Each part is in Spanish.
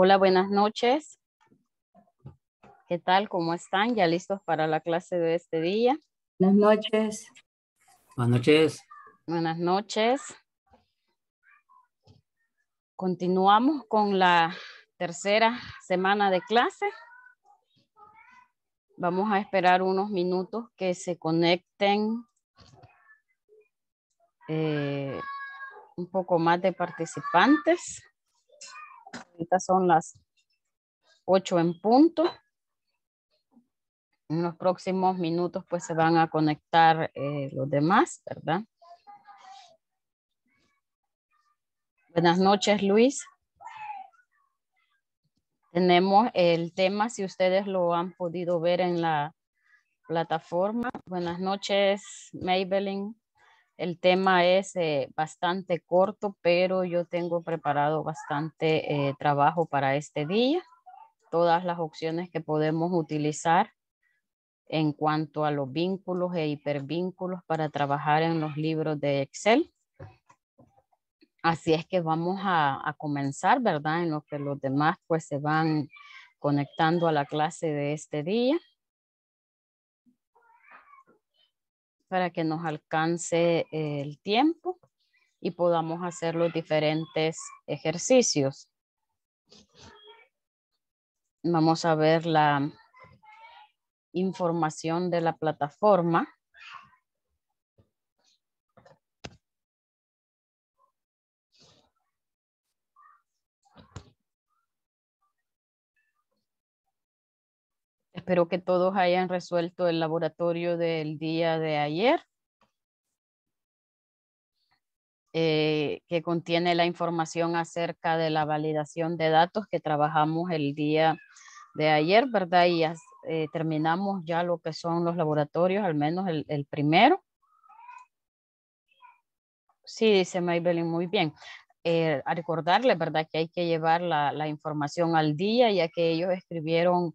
Hola, buenas noches. ¿Qué tal? ¿Cómo están? ¿Ya listos para la clase de este día? Buenas noches. Buenas noches. Buenas noches. Continuamos con la tercera semana de clase. Vamos a esperar unos minutos que se conecten eh, un poco más de participantes. Ahorita son las 8 en punto. En los próximos minutos pues se van a conectar eh, los demás, ¿verdad? Buenas noches, Luis. Tenemos el tema, si ustedes lo han podido ver en la plataforma. Buenas noches, Maybelline. El tema es eh, bastante corto, pero yo tengo preparado bastante eh, trabajo para este día. Todas las opciones que podemos utilizar en cuanto a los vínculos e hipervínculos para trabajar en los libros de Excel. Así es que vamos a, a comenzar, ¿verdad? En lo que los demás pues se van conectando a la clase de este día. para que nos alcance el tiempo y podamos hacer los diferentes ejercicios. Vamos a ver la información de la plataforma. Espero que todos hayan resuelto el laboratorio del día de ayer, eh, que contiene la información acerca de la validación de datos que trabajamos el día de ayer, ¿verdad? Y eh, terminamos ya lo que son los laboratorios, al menos el, primero. Sí, dice Maybelline, muy bien. Eh, a ¿verdad? Que hay que llevar la, la, información al día, ya que ellos escribieron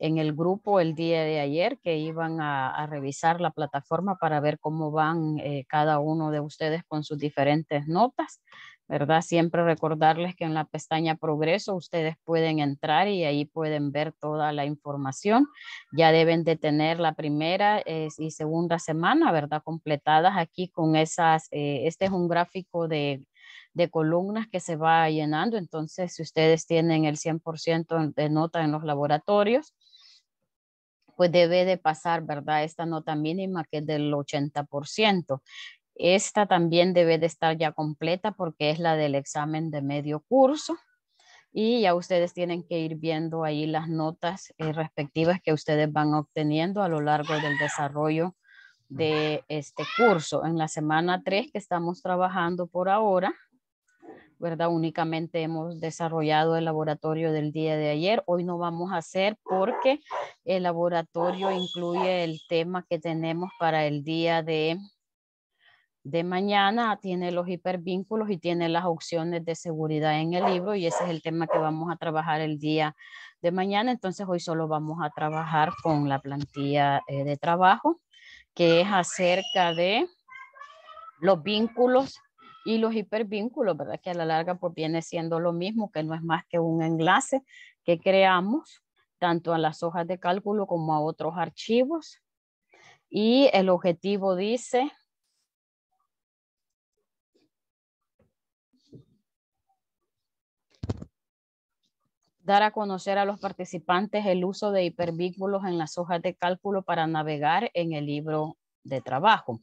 en el grupo el día de ayer que iban a, revisar la plataforma para ver cómo van eh, cada uno de ustedes con sus diferentes notas, ¿verdad? Siempre recordarles que en la pestaña progreso ustedes pueden entrar y ahí pueden ver toda la información. Ya deben de tener la primera eh, y segunda semana, ¿verdad? Completadas aquí con esas, eh, este es un gráfico de de columnas que se va llenando. Entonces, si ustedes tienen el 100% de nota en los laboratorios, pues debe de pasar, ¿verdad? Esta nota mínima que es del 80%. Esta también debe de estar ya completa porque es la del examen de medio curso. Y ya ustedes tienen que ir viendo ahí las notas eh, respectivas que ustedes van obteniendo a lo largo del desarrollo de este curso. En la semana 3 que estamos trabajando por ahora, ¿verdad? Únicamente hemos desarrollado el laboratorio del día de ayer. Hoy no vamos a hacer porque el laboratorio incluye el tema que tenemos para el día de, de mañana. Tiene los hipervínculos y tiene las opciones de seguridad en el libro y ese es el tema que vamos a trabajar el día de mañana. Entonces hoy solo vamos a trabajar con la plantilla eh, de trabajo que es acerca de los vínculos y los hipervínculos, ¿verdad? Que a la larga pues viene siendo lo mismo, que no es más que un enlace que creamos tanto a las hojas de cálculo como a otros archivos. Y el objetivo dice dar a conocer a los participantes el uso de hipervínculos en las hojas de cálculo para navegar en el libro de trabajo.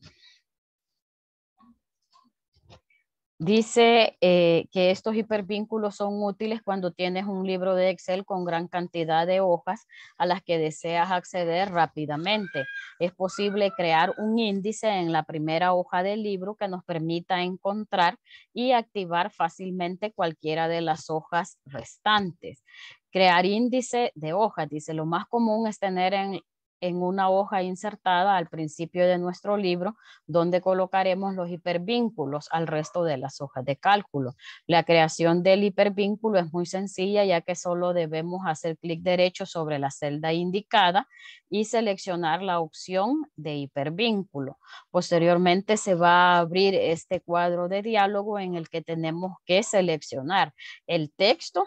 Dice eh, que estos hipervínculos son útiles cuando tienes un libro de Excel con gran cantidad de hojas a las que deseas acceder rápidamente. Es posible crear un índice en la primera hoja del libro que nos permita encontrar y activar fácilmente cualquiera de las hojas restantes crear índice de hojas. Dice, lo más común es tener en, en una hoja insertada al principio de nuestro libro, donde colocaremos los hipervínculos al resto de las hojas de cálculo. La creación del hipervínculo es muy sencilla, ya que solo debemos hacer clic derecho sobre la celda indicada y seleccionar la opción de hipervínculo. Posteriormente se va a abrir este cuadro de diálogo en el que tenemos que seleccionar el texto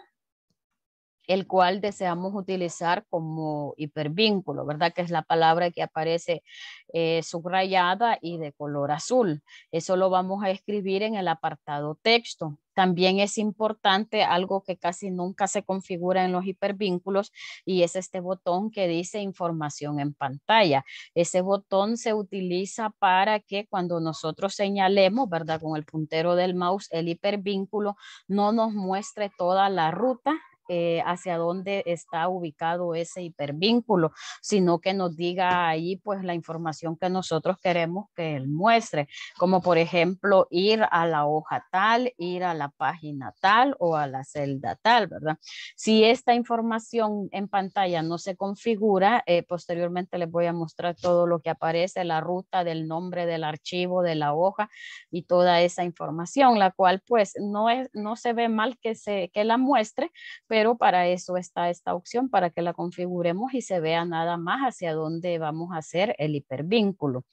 el cual deseamos utilizar como hipervínculo, ¿verdad? Que es la palabra que aparece eh, subrayada y de color azul. Eso lo vamos a escribir en el apartado texto. También es importante algo que casi nunca se configura en los hipervínculos y es este botón que dice información en pantalla. Ese botón se utiliza para que cuando nosotros señalemos, ¿verdad? Con el puntero del mouse, el hipervínculo no nos muestre toda la ruta eh, hacia dónde está ubicado ese hipervínculo, sino que nos diga ahí pues la información que nosotros queremos que él muestre, como por ejemplo ir a la hoja tal, ir a la página tal o a la celda tal, ¿verdad? Si esta información en pantalla no se configura, eh, posteriormente les voy a mostrar todo lo que aparece, la ruta del nombre del archivo, de la hoja y toda esa información, la cual pues no, es, no se ve mal que, se, que la muestre, pero pero para eso está esta opción, para que la configuremos y se vea nada más hacia dónde vamos a hacer el hipervínculo.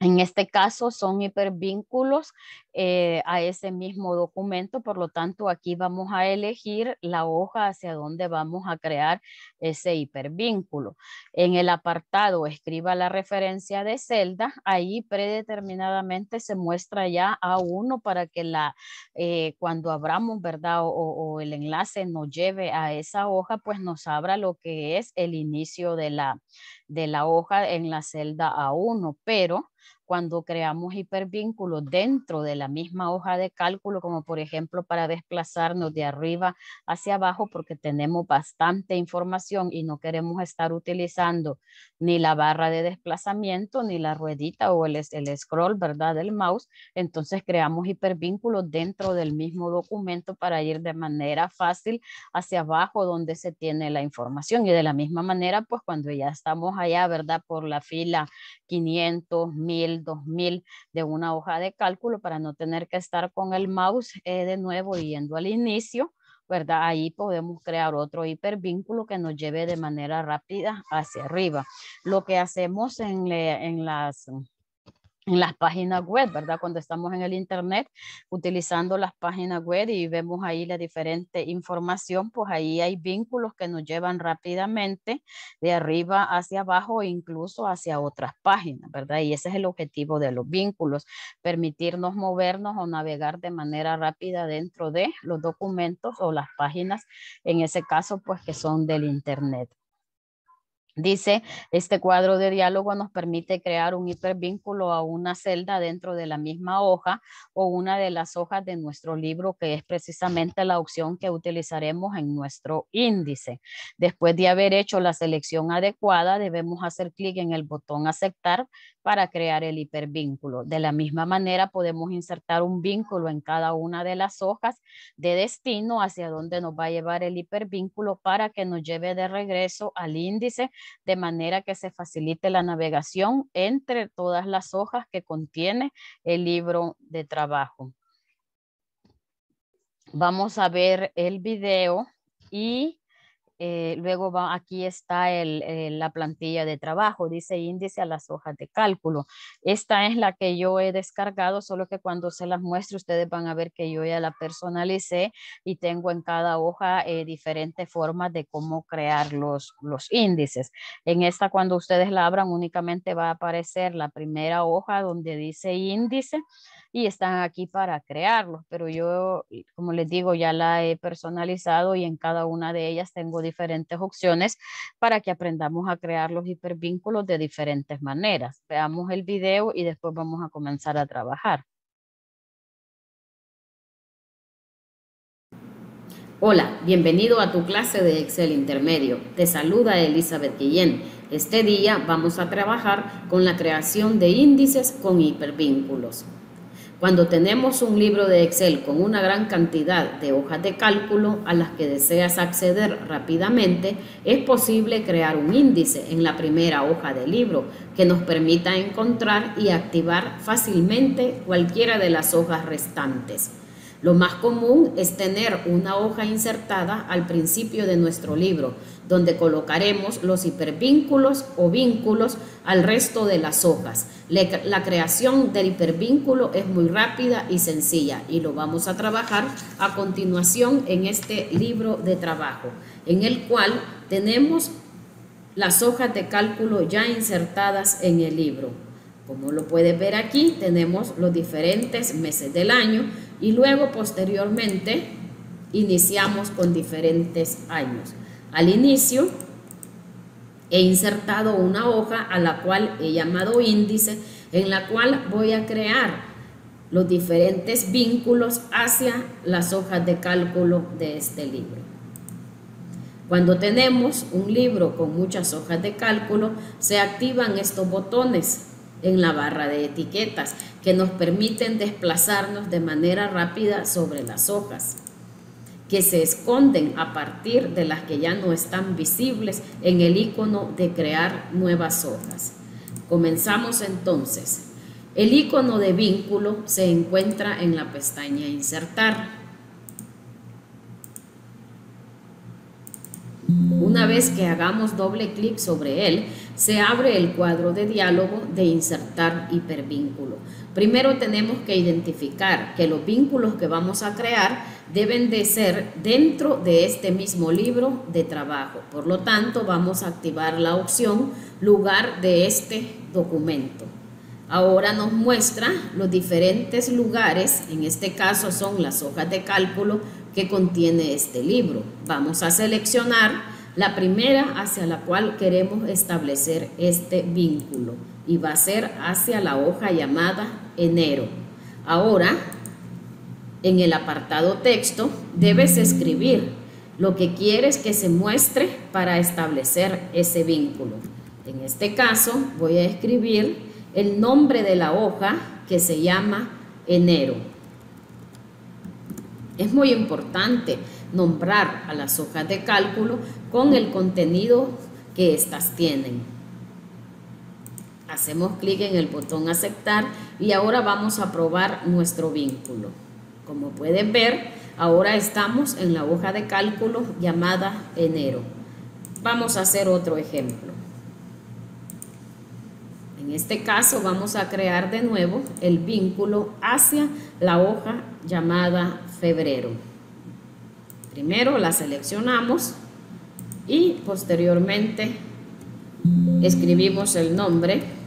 En este caso son hipervínculos eh, a ese mismo documento, por lo tanto aquí vamos a elegir la hoja hacia donde vamos a crear ese hipervínculo. En el apartado escriba la referencia de celda, ahí predeterminadamente se muestra ya a uno para que la, eh, cuando abramos ¿verdad? o el enlace nos lleve a esa hoja, pues nos abra lo que es el inicio de la, de la hoja en la celda A1, pero cuando creamos hipervínculos dentro de la misma hoja de cálculo, como por ejemplo para desplazarnos de arriba hacia abajo, porque tenemos bastante información y no queremos estar utilizando ni la barra de desplazamiento, ni la ruedita o el, scroll, ¿verdad? Del mouse. Entonces creamos hipervínculos dentro del mismo documento para ir de manera fácil hacia abajo donde se tiene la información. Y de la misma manera, pues cuando ya estamos allá, ¿verdad? Por la fila 500, 1000, 2000 de una hoja de cálculo para no tener que estar con el mouse eh, de nuevo yendo al inicio, ¿verdad? Ahí podemos crear otro hipervínculo que nos lleve de manera rápida hacia arriba. Lo que hacemos en las en las páginas web, ¿verdad? Cuando estamos en el Internet, utilizando las páginas web y vemos ahí la diferente información, pues ahí hay vínculos que nos llevan rápidamente de arriba hacia abajo e incluso hacia otras páginas, ¿verdad? Y ese es el objetivo de los vínculos, permitirnos movernos o navegar de manera rápida dentro de los documentos o las páginas, en ese caso, pues que son del Internet. Dice, este cuadro de diálogo nos permite crear un hipervínculo a una celda dentro de la misma hoja o una de las hojas de nuestro libro, que es precisamente la opción que utilizaremos en nuestro índice. Después de haber hecho la selección adecuada, debemos hacer clic en el botón aceptar para crear el hipervínculo. De la misma manera, podemos insertar un vínculo en cada una de las hojas de destino hacia donde nos va a llevar el hipervínculo para que nos lleve de regreso al índice de manera que se facilite la navegación entre todas las hojas que contiene el libro de trabajo. Vamos a ver el video y eh, luego va, aquí está el, eh, la plantilla de trabajo, dice índice a las hojas de cálculo. Esta es la que yo he descargado, solo que cuando se las muestre ustedes van a ver que yo ya la personalicé y tengo en cada hoja eh, diferentes formas de cómo crear los, los índices. En esta cuando ustedes la abran únicamente va a aparecer la primera hoja donde dice índice y están aquí para crearlos, pero yo, como les digo, ya la he personalizado y en cada una de ellas tengo diferentes opciones para que aprendamos a crear los hipervínculos de diferentes maneras. Veamos el video y después vamos a comenzar a trabajar. Hola, bienvenido a tu clase de Excel Intermedio. Te saluda Elizabeth Guillén. Este día vamos a trabajar con la creación de índices con hipervínculos. Cuando tenemos un libro de Excel con una gran cantidad de hojas de cálculo a las que deseas acceder rápidamente, es posible crear un índice en la primera hoja del libro que nos permita encontrar y activar fácilmente cualquiera de las hojas restantes. Lo más común es tener una hoja insertada al principio de nuestro libro, donde colocaremos los hipervínculos o vínculos al resto de las hojas. La creación del hipervínculo es muy rápida y sencilla y lo vamos a trabajar a continuación en este libro de trabajo, en el cual tenemos las hojas de cálculo ya insertadas en el libro. Como lo puedes ver aquí, tenemos los diferentes meses del año y luego posteriormente iniciamos con diferentes años al inicio he insertado una hoja a la cual he llamado índice, en la cual voy a crear los diferentes vínculos hacia las hojas de cálculo de este libro. Cuando tenemos un libro con muchas hojas de cálculo, se activan estos botones en la barra de etiquetas que nos permiten desplazarnos de manera rápida sobre las hojas que se esconden a partir de las que ya no están visibles en el icono de crear nuevas hojas. Comenzamos entonces. El icono de vínculo se encuentra en la pestaña Insertar. Una vez que hagamos doble clic sobre él, se abre el cuadro de diálogo de Insertar hipervínculo. Primero tenemos que identificar que los vínculos que vamos a crear deben de ser dentro de este mismo libro de trabajo. Por lo tanto, vamos a activar la opción lugar de este documento. Ahora nos muestra los diferentes lugares, en este caso son las hojas de cálculo que contiene este libro. Vamos a seleccionar la primera hacia la cual queremos establecer este vínculo y va a ser hacia la hoja llamada enero. Ahora, en el apartado texto, debes escribir lo que quieres que se muestre para establecer ese vínculo. En este caso, voy a escribir el nombre de la hoja que se llama enero. Es muy importante nombrar a las hojas de cálculo con el contenido que éstas tienen. Hacemos clic en el botón aceptar y ahora vamos a probar nuestro vínculo. Como pueden ver, ahora estamos en la hoja de cálculo llamada enero. Vamos a hacer otro ejemplo. En este caso vamos a crear de nuevo el vínculo hacia la hoja llamada febrero. Primero la seleccionamos y posteriormente escribimos el nombre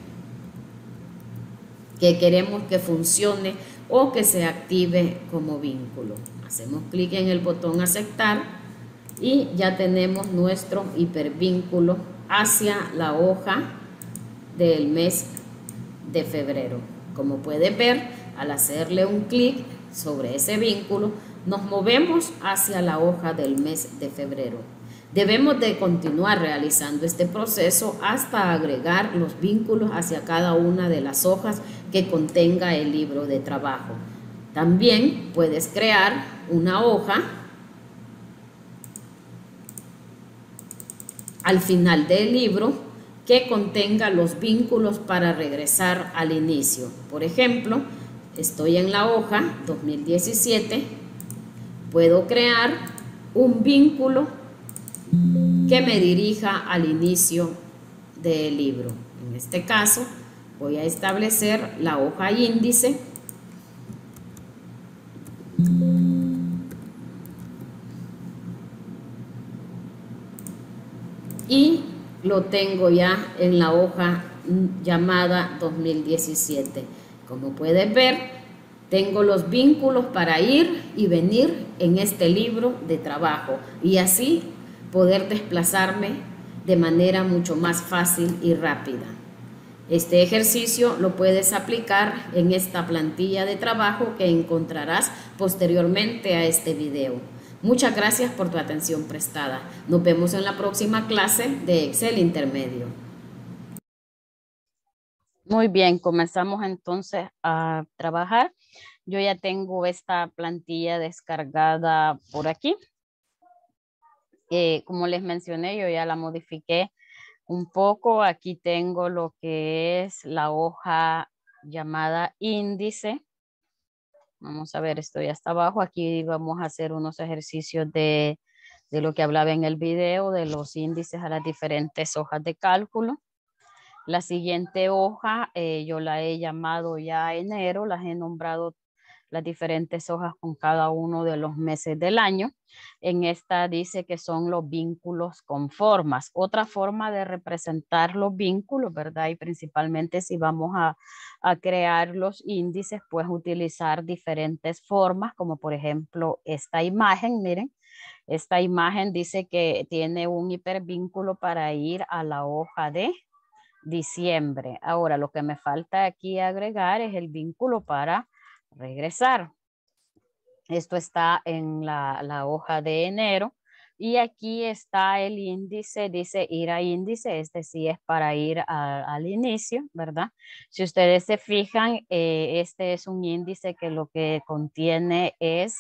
que queremos que funcione o que se active como vínculo. Hacemos clic en el botón aceptar y ya tenemos nuestro hipervínculo hacia la hoja del mes de febrero. Como puede ver, al hacerle un clic sobre ese vínculo, nos movemos hacia la hoja del mes de febrero. Debemos de continuar realizando este proceso hasta agregar los vínculos hacia cada una de las hojas que contenga el libro de trabajo. También puedes crear una hoja al final del libro que contenga los vínculos para regresar al inicio. Por ejemplo, estoy en la hoja 2017, puedo crear un vínculo que me dirija al inicio del libro. En este caso, voy a establecer la hoja índice y lo tengo ya en la hoja llamada 2017. Como puedes ver, tengo los vínculos para ir y venir en este libro de trabajo y así poder desplazarme de manera mucho más fácil y rápida. Este ejercicio lo puedes aplicar en esta plantilla de trabajo que encontrarás posteriormente a este video. Muchas gracias por tu atención prestada. Nos vemos en la próxima clase de Excel Intermedio. Muy bien, comenzamos entonces a trabajar. Yo ya tengo esta plantilla descargada por aquí. Eh, como les mencioné, yo ya la modifiqué un poco. Aquí tengo lo que es la hoja llamada índice. Vamos a ver, estoy hasta abajo. Aquí vamos a hacer unos ejercicios de, lo que hablaba en el video, de los índices a las diferentes hojas de cálculo. La siguiente hoja eh, yo la he llamado ya enero, las he nombrado las diferentes hojas con cada uno de los meses del año. En esta dice que son los vínculos con formas. Otra forma de representar los vínculos, ¿verdad? Y principalmente si vamos a, a crear los índices, pues utilizar diferentes formas, como por ejemplo esta imagen, miren. Esta imagen dice que tiene un hipervínculo para ir a la hoja de diciembre. Ahora, lo que me falta aquí agregar es el vínculo para regresar. Esto está en la, la hoja de enero. Y aquí está el índice, dice ir a índice, este sí es para ir al inicio, ¿verdad? Si ustedes se fijan, eh, este es un índice que lo que contiene es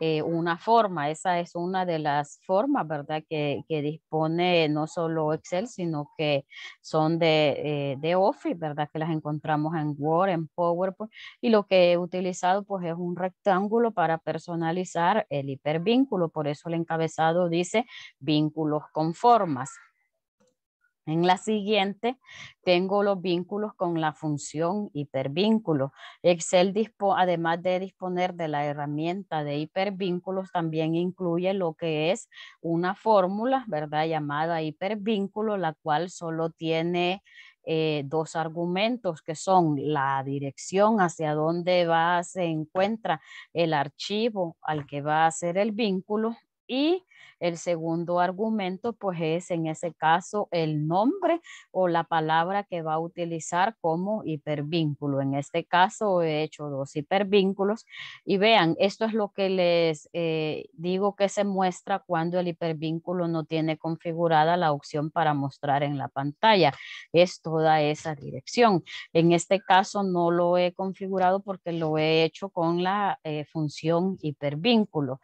eh, una forma, esa es una de las formas, ¿verdad? Que, que dispone no solo Excel, sino que son de, eh, de, Office, ¿verdad? Que las encontramos en Word, en PowerPoint, y lo que he utilizado pues es un rectángulo para personalizar el hipervínculo, por eso el encabezado dice vínculos con formas. En la siguiente tengo los vínculos con la función hipervínculo. Excel, además de disponer de la herramienta de hipervínculos, también incluye lo que es una fórmula, ¿verdad? Llamada hipervínculo, la cual solo tiene eh, dos argumentos que son la dirección hacia dónde va, se encuentra el archivo al que va a ser el vínculo, y el segundo argumento, pues es en ese caso el nombre o la palabra que va a utilizar como hipervínculo. En este caso he hecho dos hipervínculos y vean, esto es lo que les eh, digo que se muestra cuando el hipervínculo no tiene configurada la opción para mostrar en la pantalla. Es toda esa dirección. En este caso no lo he configurado porque lo he hecho con la eh, función hipervínculo.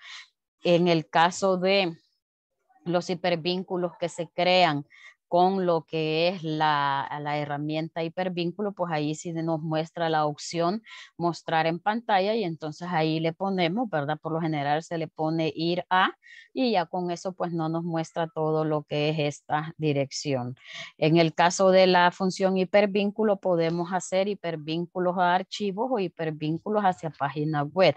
En el caso de los hipervínculos que se crean con lo que es la, herramienta hipervínculo, pues ahí sí nos muestra la opción mostrar en pantalla y entonces ahí le ponemos, ¿verdad? Por lo general se le pone ir a y ya con eso pues no nos muestra todo lo que es esta dirección. En el caso de la función hipervínculo podemos hacer hipervínculos a archivos o hipervínculos hacia páginas web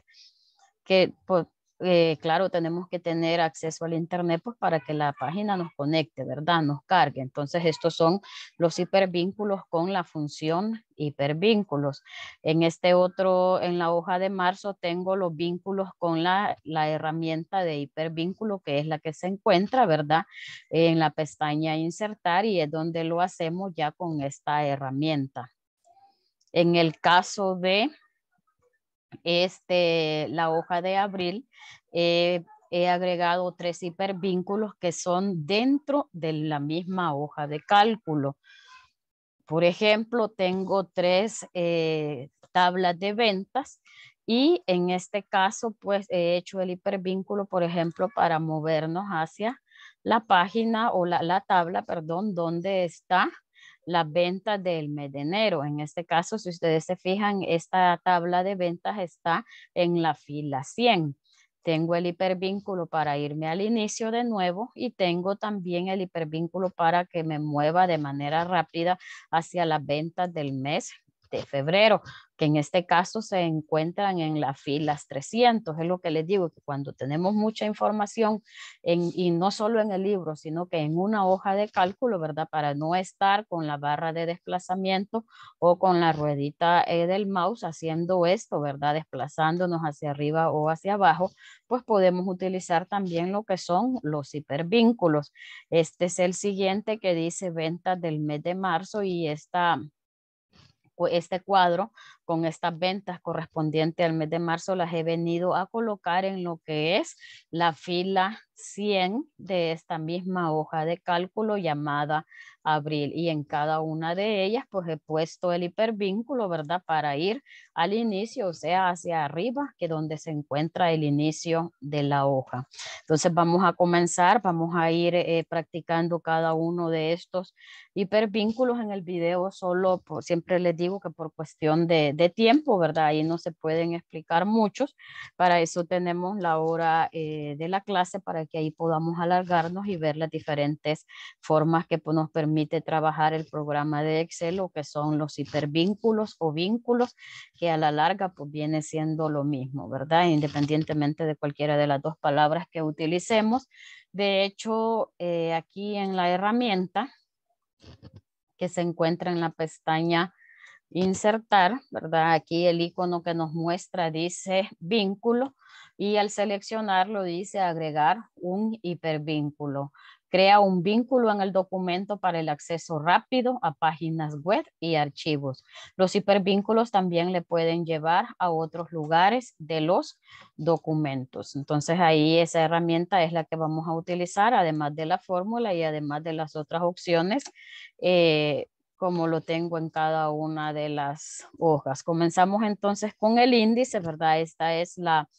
que pues, eh, claro, tenemos que tener acceso al Internet pues, para que la página nos conecte, ¿verdad? Nos cargue. Entonces, estos son los hipervínculos con la función hipervínculos. En este otro, en la hoja de marzo, tengo los vínculos con la, la herramienta de hipervínculo, que es la que se encuentra, ¿verdad? En la pestaña insertar y es donde lo hacemos ya con esta herramienta. En el caso de este, la hoja de abril, eh, he agregado tres hipervínculos que son dentro de la misma hoja de cálculo. Por ejemplo, tengo tres eh, tablas de ventas y en este caso, pues he hecho el hipervínculo, por ejemplo, para movernos hacia la página o la, la tabla, perdón, donde está la venta del mes de enero. En este caso, si ustedes se fijan, esta tabla de ventas está en la fila 100. Tengo el hipervínculo para irme al inicio de nuevo y tengo también el hipervínculo para que me mueva de manera rápida hacia las ventas del mes de febrero, que en este caso se encuentran en las filas 300. Es lo que les digo, que cuando tenemos mucha información, y no solo en el libro, sino que en una hoja de cálculo, ¿verdad? Para no estar con la barra de desplazamiento o con la ruedita eh, del mouse haciendo esto, ¿verdad? Desplazándonos hacia arriba o hacia abajo, pues podemos utilizar también lo que son los hipervínculos. Este es el siguiente que dice ventas del mes de marzo y esta este cuadro con estas ventas correspondientes al mes de marzo las he venido a colocar en lo que es la fila 100 de esta misma hoja de cálculo llamada abril y en cada una de ellas pues he puesto el hipervínculo, ¿verdad? Para ir al inicio, o sea, hacia arriba, que donde se encuentra el inicio de la hoja. Entonces vamos a comenzar, vamos a ir eh, practicando cada uno de estos hipervínculos en el video, solo por, siempre les digo que por cuestión de, tiempo, ¿verdad? Ahí no se pueden explicar muchos, para eso tenemos la hora eh, de la clase para que ahí podamos alargarnos y ver las diferentes formas que pues, nos permite trabajar el programa de Excel o que son los hipervínculos o vínculos que a la larga pues viene siendo lo mismo, ¿verdad? Independientemente de cualquiera de las dos palabras que utilicemos. De hecho, eh, aquí en la herramienta que se encuentra en la pestaña insertar, ¿verdad? Aquí el icono que nos muestra dice vínculo y al seleccionarlo dice agregar un hipervínculo. Crea un vínculo en el documento para el acceso rápido a páginas web y archivos. Los hipervínculos también le pueden llevar a otros lugares de los documentos. Entonces ahí esa herramienta es la que vamos a utilizar, además de la fórmula y además de las otras opciones eh, como lo tengo en cada una de las hojas. Comenzamos entonces con el índice, ¿verdad? Esta es la,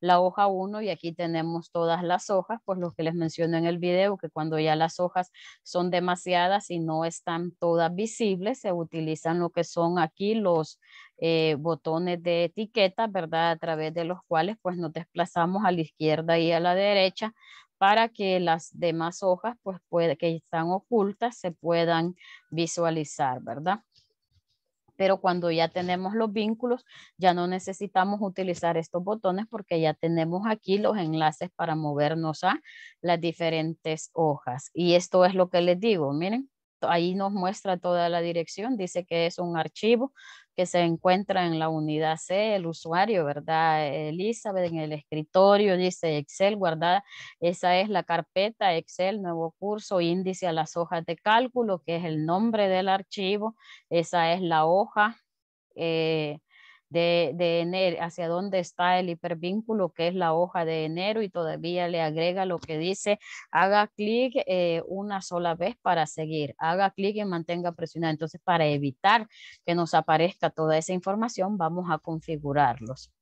la hoja 1 y aquí tenemos todas las hojas, pues lo que les menciono en el video, que cuando ya las hojas son demasiadas y no están todas visibles, se utilizan lo que son aquí los eh, botones de etiqueta, ¿verdad? A través de los cuales pues nos desplazamos a la izquierda y a la derecha para que las demás hojas pues, que están ocultas se puedan visualizar, ¿verdad? Pero cuando ya tenemos los vínculos, ya no necesitamos utilizar estos botones porque ya tenemos aquí los enlaces para movernos a las diferentes hojas. Y esto es lo que les digo, miren, ahí nos muestra toda la dirección, dice que es un archivo que se encuentra en la unidad C, el usuario, ¿verdad? Elizabeth en el escritorio dice Excel, guardada, esa es la carpeta Excel, nuevo curso, índice a las hojas de cálculo, que es el nombre del archivo, esa es la hoja, eh, de, enero, hacia dónde está el hipervínculo, que es la hoja de enero, y todavía le agrega lo que dice, haga clic eh, una sola vez para seguir, haga clic y mantenga presionado. Entonces, para evitar que nos aparezca toda esa información, vamos a configurarlos.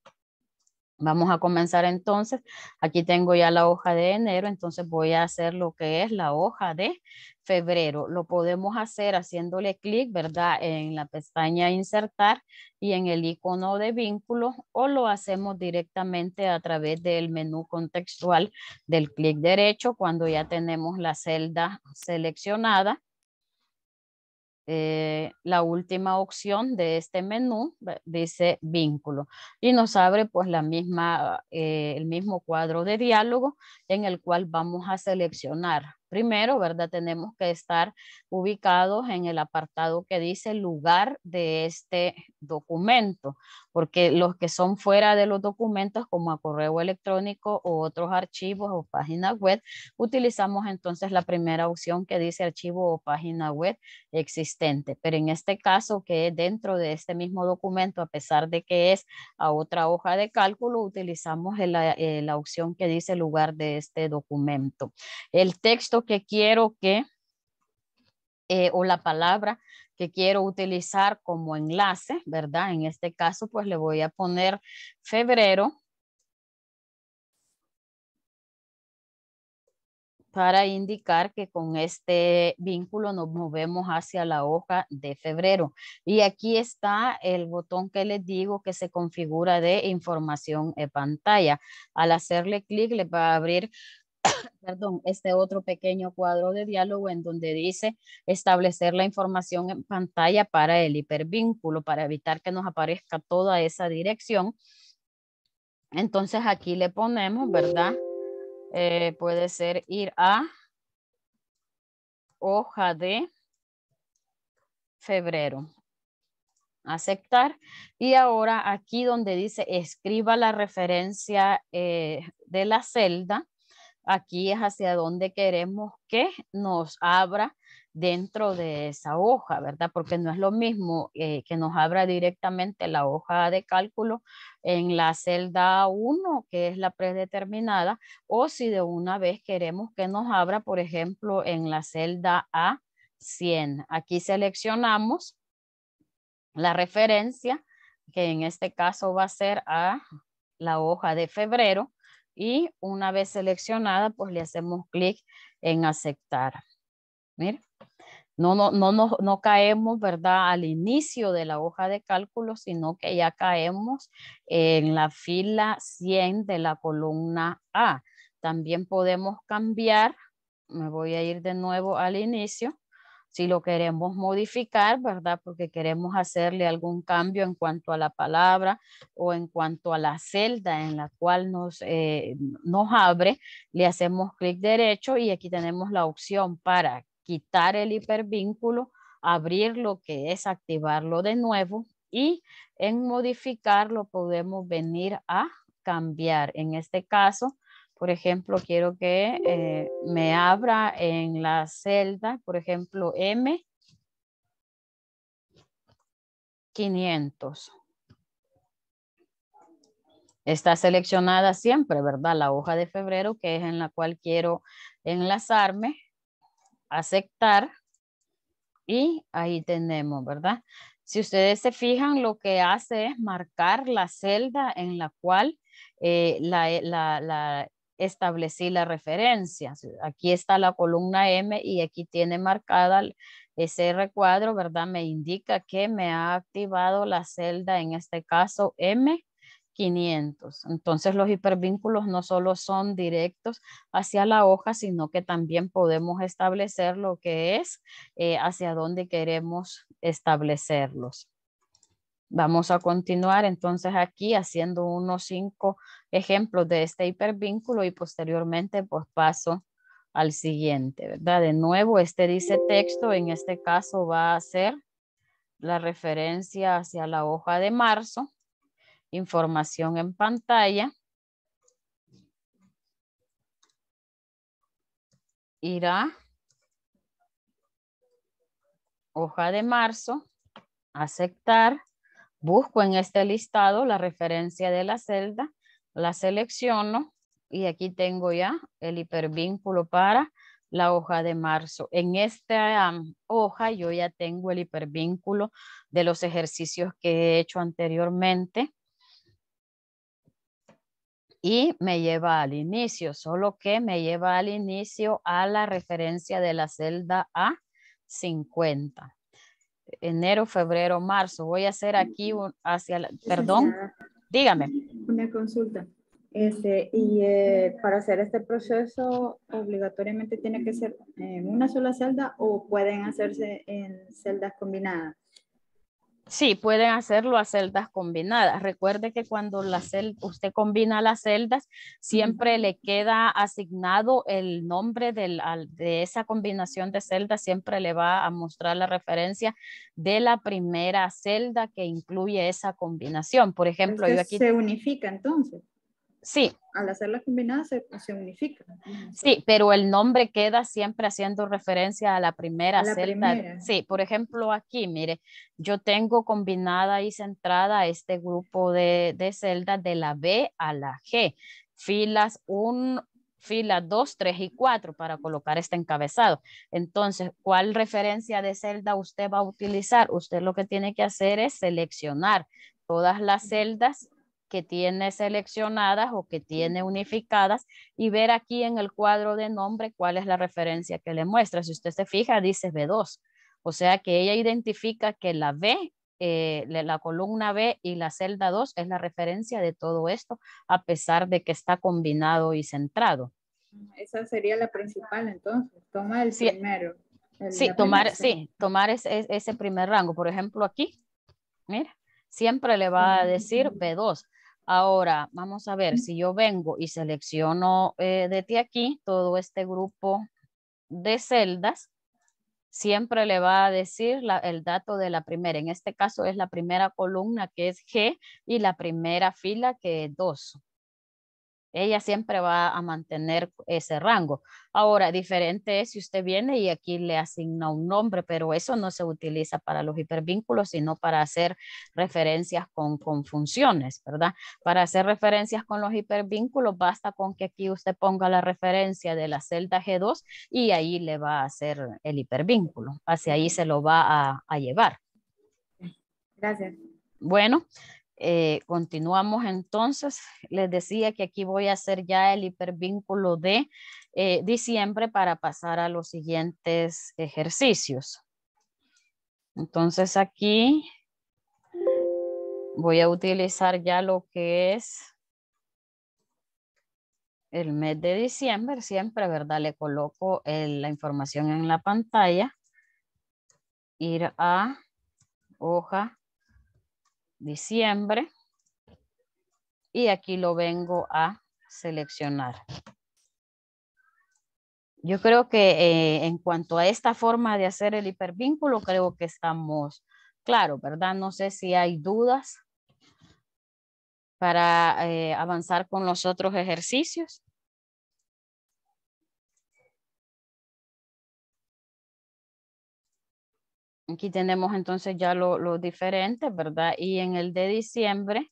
Vamos a comenzar entonces. Aquí tengo ya la hoja de enero, entonces voy a hacer lo que es la hoja de febrero. Lo podemos hacer haciéndole clic, ¿verdad? En la pestaña insertar y en el icono de vínculo o lo hacemos directamente a través del menú contextual del clic derecho cuando ya tenemos la celda seleccionada eh, la última opción de este menú, dice vínculo, y nos abre pues la misma, eh, el mismo cuadro de diálogo en el cual vamos a seleccionar Primero, ¿verdad? Tenemos que estar ubicados en el apartado que dice lugar de este documento, porque los que son fuera de los documentos, como a correo electrónico o otros archivos o páginas web, utilizamos entonces la primera opción que dice archivo o página web existente. Pero en este caso, que es dentro de este mismo documento, a pesar de que es a otra hoja de cálculo, utilizamos la, eh, la opción que dice lugar de este documento. El texto que quiero que, eh, o la palabra que quiero utilizar como enlace, ¿verdad? En este caso, pues le voy a poner febrero para indicar que con este vínculo nos movemos hacia la hoja de febrero. Y aquí está el botón que les digo que se configura de información de pantalla. Al hacerle clic le va a abrir perdón, este otro pequeño cuadro de diálogo en donde dice establecer la información en pantalla para el hipervínculo, para evitar que nos aparezca toda esa dirección. Entonces aquí le ponemos, ¿verdad? Eh, puede ser ir a hoja de febrero. Aceptar. Y ahora aquí donde dice escriba la referencia eh, de la celda, aquí es hacia dónde queremos que nos abra dentro de esa hoja, ¿verdad? Porque no es lo mismo eh, que nos abra directamente la hoja de cálculo en la celda 1, que es la predeterminada, o si de una vez queremos que nos abra, por ejemplo, en la celda A100. Aquí seleccionamos la referencia, que en este caso va a ser a la hoja de febrero, y una vez seleccionada, pues le hacemos clic en aceptar. Mira, no, no, no, no caemos, ¿verdad? Al inicio de la hoja de cálculo, sino que ya caemos en la fila 100 de la columna A. También podemos cambiar, me voy a ir de nuevo al inicio, si lo queremos modificar, ¿verdad? Porque queremos hacerle algún cambio en cuanto a la palabra o en cuanto a la celda en la cual nos, eh, nos abre, le hacemos clic derecho y aquí tenemos la opción para quitar el hipervínculo, abrirlo, que es activarlo de nuevo y en modificarlo podemos venir a cambiar. En este caso, por ejemplo, quiero que eh, me abra en la celda, por ejemplo, M. 500. Está seleccionada siempre, ¿verdad? La hoja de febrero, que es en la cual quiero enlazarme, aceptar, y ahí tenemos, ¿verdad? Si ustedes se fijan, lo que hace es marcar la celda en la cual eh, la, establecí la referencia. Aquí está la columna M y aquí tiene marcada ese recuadro, ¿verdad? Me indica que me ha activado la celda, en este caso M. 500. Entonces los hipervínculos no solo son directos hacia la hoja, sino que también podemos establecer lo que es, eh, hacia dónde queremos establecerlos. Vamos a continuar entonces aquí haciendo unos cinco ejemplos de este hipervínculo y posteriormente pues, paso al siguiente, ¿verdad? De nuevo, este dice texto, en este caso va a ser la referencia hacia la hoja de marzo, información en pantalla. Irá hoja de marzo, aceptar busco en este listado la referencia de la celda, la selecciono y aquí tengo ya el hipervínculo para la hoja de marzo. En esta hoja yo ya tengo el hipervínculo de los ejercicios que he hecho anteriormente y me lleva al inicio, solo que me lleva al inicio a la referencia de la celda A50 enero, febrero, marzo. Voy a hacer aquí un, hacia, la, perdón, dígame. Una consulta. Este, y eh, para hacer este proceso, obligatoriamente tiene que ser en una sola celda o pueden hacerse en celdas combinadas. Sí, pueden hacerlo a celdas combinadas. Recuerde que cuando usted combina las celdas, siempre le queda asignado el nombre de esa combinación de celdas, siempre le va a mostrar la referencia de la primera celda que incluye esa combinación. Por ejemplo, aquí... Se unifica entonces. Sí. Al hacerlas combinadas se, se Sí, pero el nombre queda siempre haciendo referencia a la primera celda. Sí, por ejemplo, aquí, mire, yo tengo combinada y centrada este grupo de, de celdas de la B a la G. Filas 1, fila 2, 3 y 4 para colocar este encabezado. Entonces, ¿cuál referencia de celda usted va a utilizar? Usted lo que tiene que hacer es seleccionar todas las celdas que tiene seleccionadas o que tiene unificadas y ver aquí en el cuadro de nombre cuál es la referencia que le muestra. Si usted se fija, dice B2, o sea que ella identifica que la B eh, la columna B y la celda 2 es la referencia de todo esto, a pesar de que está combinado y centrado. Esa sería la principal entonces, toma el primero. sí, tomar, sí, tomar ese, ese, primer rango. Por ejemplo, aquí, mira, siempre le va a decir B2. Ahora, vamos a ver, si yo vengo y selecciono eh, de ti aquí todo este grupo de celdas, siempre le va a decir el dato de la primera. En este caso es la primera columna que es G y la primera fila que es 2. Ella siempre va a mantener ese rango. Ahora, diferente es si usted viene y aquí le asigna un nombre, pero eso no se utiliza para los hipervínculos, sino para hacer referencias con, con funciones, ¿verdad? Para hacer referencias con los hipervínculos, basta con que aquí usted ponga la referencia de la celda G2 y ahí le va a hacer el hipervínculo. Hacia ahí se lo va a, a llevar. Gracias. Bueno, eh, continuamos entonces. Les decía que aquí voy a hacer ya el hipervínculo de eh, diciembre para pasar a los siguientes ejercicios. Entonces aquí voy a utilizar ya lo que es el mes de diciembre, siempre, ¿verdad? Le coloco la información en la pantalla. Ir a hoja diciembre. Y aquí lo vengo a seleccionar. Yo creo que eh, en cuanto a esta forma de hacer el hipervínculo, creo que estamos claro, ¿verdad? No sé si hay dudas para eh, avanzar con los otros ejercicios. Aquí tenemos entonces ya lo, diferentes, diferente, ¿verdad? Y en el de diciembre,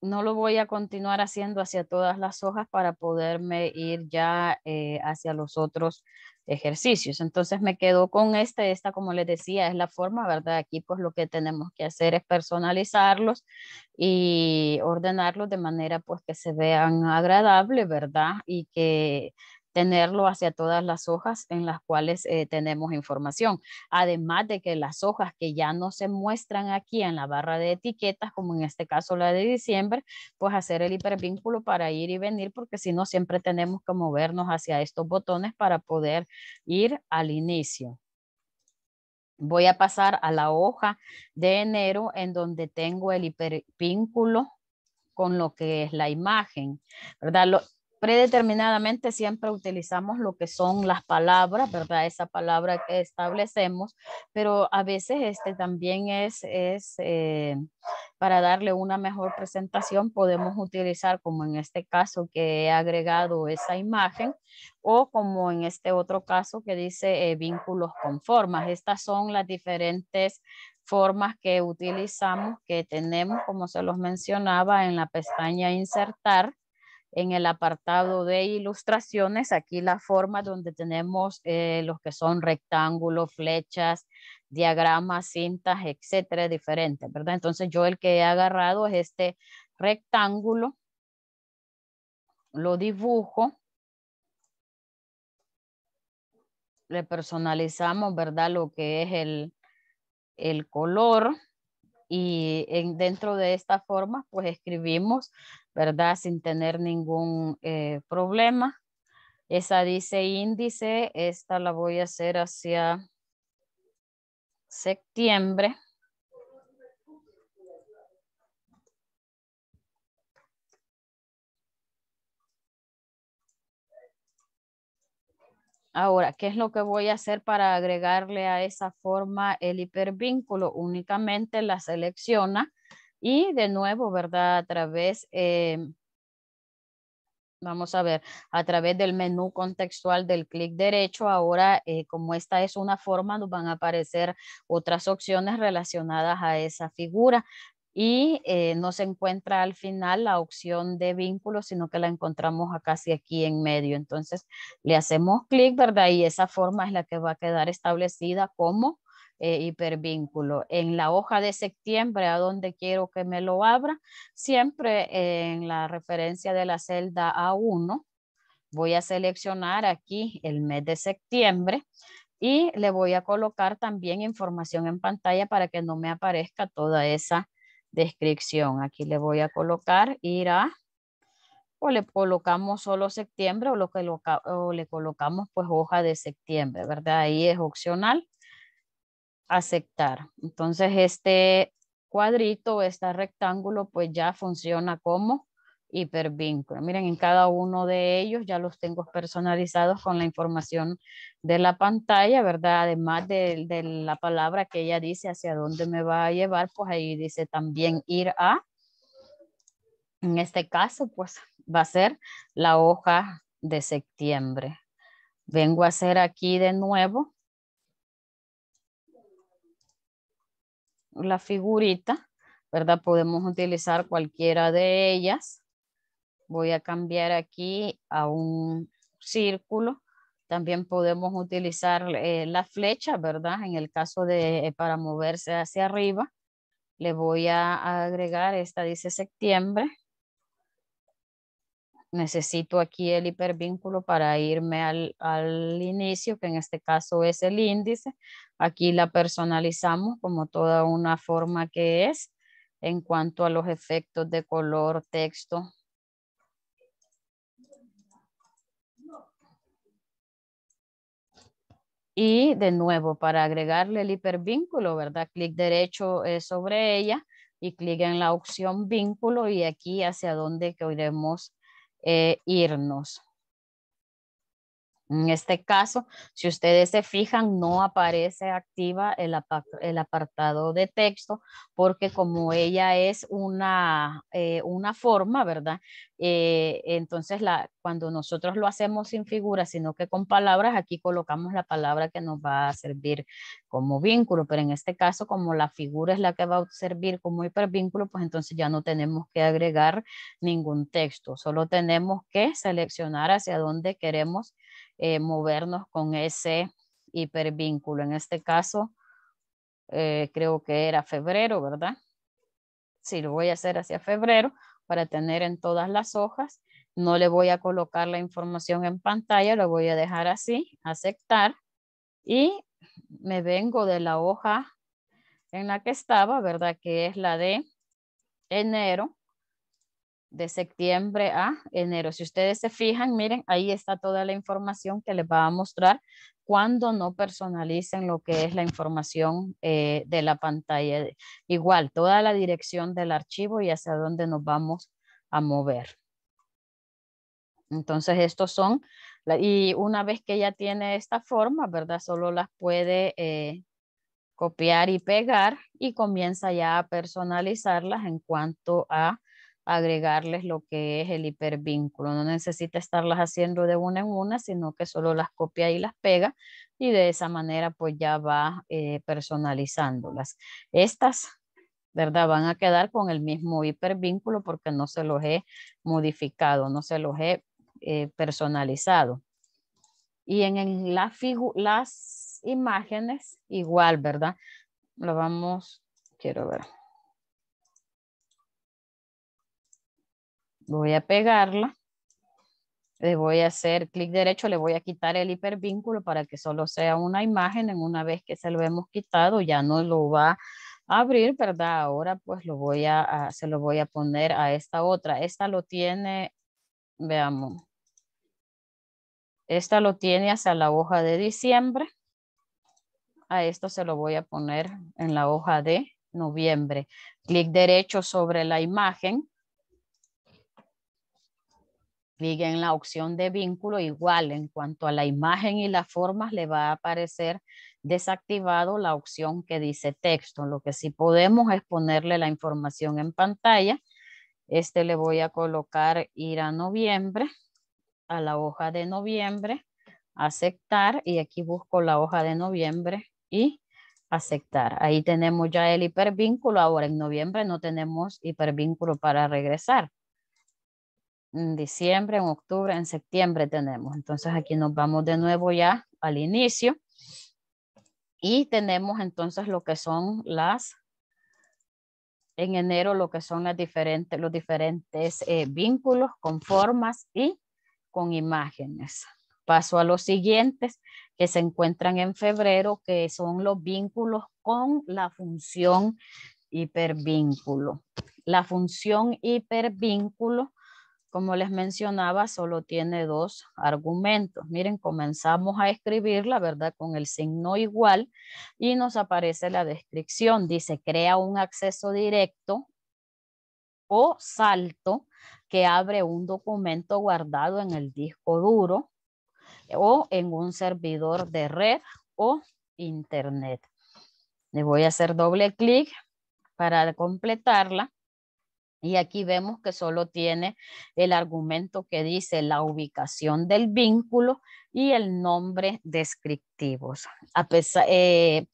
no lo voy a continuar haciendo hacia todas las hojas para poderme ir ya eh, hacia los otros ejercicios. Entonces me quedo con este, esta como les decía es la forma, ¿verdad? Aquí pues lo que tenemos que hacer es personalizarlos y ordenarlos de manera pues que se vean agradable, ¿verdad? Y que tenerlo hacia todas las hojas en las cuales eh, tenemos información. Además de que las hojas que ya no se muestran aquí en la barra de etiquetas, como en este caso la de diciembre, pues hacer el hipervínculo para ir y venir, porque si no siempre tenemos que movernos hacia estos botones para poder ir al inicio. Voy a pasar a la hoja de enero en donde tengo el hipervínculo con lo que es la imagen, ¿verdad? Lo, predeterminadamente siempre utilizamos lo que son las palabras, ¿verdad? Esa palabra que establecemos, pero a veces este también es, es eh, para darle una mejor presentación, podemos utilizar como en este caso que he agregado esa imagen o como en este otro caso que dice eh, vínculos con formas. Estas son las diferentes formas que utilizamos, que tenemos, como se los mencionaba, en la pestaña insertar en el apartado de ilustraciones, aquí la forma donde tenemos eh, los que son rectángulos, flechas, diagramas, cintas, etcétera, diferentes, ¿verdad? Entonces yo el que he agarrado es este rectángulo, lo dibujo, le personalizamos, ¿verdad? Lo que es el, el color, y en, dentro de esta forma pues escribimos, ¿verdad? Sin tener ningún eh, problema. Esa dice índice, esta la voy a hacer hacia septiembre. Ahora, ¿qué es lo que voy a hacer para agregarle a esa forma el hipervínculo? Únicamente la selecciona y de nuevo, ¿verdad? A través, em, vamos a ver, a través del menú contextual del clic derecho, ahora eh, como esta es una forma, nos van a aparecer otras opciones relacionadas a esa figura y eh, no se encuentra al final la opción de vínculo, sino que la encontramos casi aquí en medio. Entonces le hacemos clic, ¿verdad? Y esa forma es la que va a quedar establecida como eh, hipervínculo. En la hoja de septiembre, a donde quiero que me lo abra, siempre en la referencia de la celda A1, voy a seleccionar aquí el mes de septiembre y le voy a colocar también información en pantalla para que no me aparezca toda esa descripción. Aquí le voy a colocar ir a, o le colocamos solo septiembre o, lo que o le colocamos pues hoja de septiembre, ¿verdad? Ahí es opcional. Aceptar. Entonces este cuadrito, este rectángulo pues ya funciona como hipervínculo. Miren, en cada uno de ellos ya los tengo personalizados con la información de la pantalla, ¿verdad? Además de, de, la palabra que ella dice hacia dónde me va a llevar, pues ahí dice también ir a. En este caso, pues va a ser la hoja de septiembre. Vengo a hacer aquí de nuevo la figurita, ¿verdad? Podemos utilizar cualquiera de ellas Voy a cambiar aquí a un círculo. También podemos utilizar eh, la flecha, ¿verdad? En el caso de eh, para moverse hacia arriba. Le voy a agregar, esta dice septiembre. Necesito aquí el hipervínculo para irme al, al inicio, que en este caso es el índice. Aquí la personalizamos como toda una forma que es en cuanto a los efectos de color, texto, Y de nuevo, para agregarle el hipervínculo, ¿verdad? Clic derecho sobre ella y clic en la opción vínculo y aquí hacia dónde queremos eh, irnos. En este caso, si ustedes se fijan, no aparece activa el, apartado de texto porque como ella es una, eh, una forma, ¿verdad? Eh, entonces, la, cuando nosotros lo hacemos sin figura, sino que con palabras, aquí colocamos la palabra que nos va a servir como vínculo, pero en este caso, como la figura es la que va a servir como hipervínculo, pues entonces ya no tenemos que agregar ningún texto, solo tenemos que seleccionar hacia dónde queremos eh, movernos con ese hipervínculo. En este caso, eh, creo que era febrero, ¿verdad? si lo voy a hacer hacia febrero para tener en todas las hojas. No le voy a colocar la información en pantalla, lo voy a dejar así, aceptar. Y me vengo de la hoja en la que estaba, ¿verdad? Que es la de enero de septiembre a enero. Si ustedes se fijan, miren, ahí está toda la información que les va a mostrar cuando no personalicen lo que es la información eh, de la pantalla. Igual, toda la dirección del archivo y hacia dónde nos vamos a mover. Entonces, estos son, y una vez que ya tiene esta forma, ¿verdad? Solo las puede eh, copiar y pegar y comienza ya a personalizarlas en cuanto a agregarles lo que es el hipervínculo. No necesita estarlas haciendo de una en una, sino que solo las copia y las pega y de esa manera pues ya va eh, personalizándolas. Estas, ¿verdad? Van a quedar con el mismo hipervínculo porque no se los he modificado, no se los he eh, personalizado. Y en, las imágenes igual, ¿verdad? Lo vamos, quiero ver voy a pegarla, le voy a hacer clic derecho, le voy a quitar el hipervínculo para que solo sea una imagen, en una vez que se lo hemos quitado ya no lo va a abrir, ¿verdad? Ahora pues lo voy a, se lo voy a poner a esta otra, esta lo tiene, veamos, esta lo tiene hacia la hoja de diciembre, a esto se lo voy a poner en la hoja de noviembre. Clic derecho sobre la imagen, clic en la opción de vínculo, igual en cuanto a la imagen y las formas le va a aparecer desactivado la opción que dice texto. Lo que sí podemos es ponerle la información en pantalla. Este le voy a colocar ir a noviembre, a la hoja de noviembre, aceptar y aquí busco la hoja de noviembre y aceptar. Ahí tenemos ya el hipervínculo. Ahora en noviembre no tenemos hipervínculo para regresar en diciembre, en octubre, en septiembre tenemos. Entonces aquí nos vamos de nuevo ya al inicio y tenemos entonces lo que son las, en enero lo que son las diferentes, los diferentes eh, vínculos con formas y con imágenes. Paso a los siguientes que se encuentran en febrero, que son los vínculos con la función hipervínculo. La función hipervínculo como les mencionaba, solo tiene dos argumentos. Miren, comenzamos a escribirla, ¿verdad? Con el signo igual y nos aparece la descripción. Dice, crea un acceso directo o salto que abre un documento guardado en el disco duro o en un servidor de red o internet. Le voy a hacer doble clic para completarla y aquí vemos que solo tiene el argumento que dice la ubicación del vínculo y el nombre descriptivos. A pesar, eh,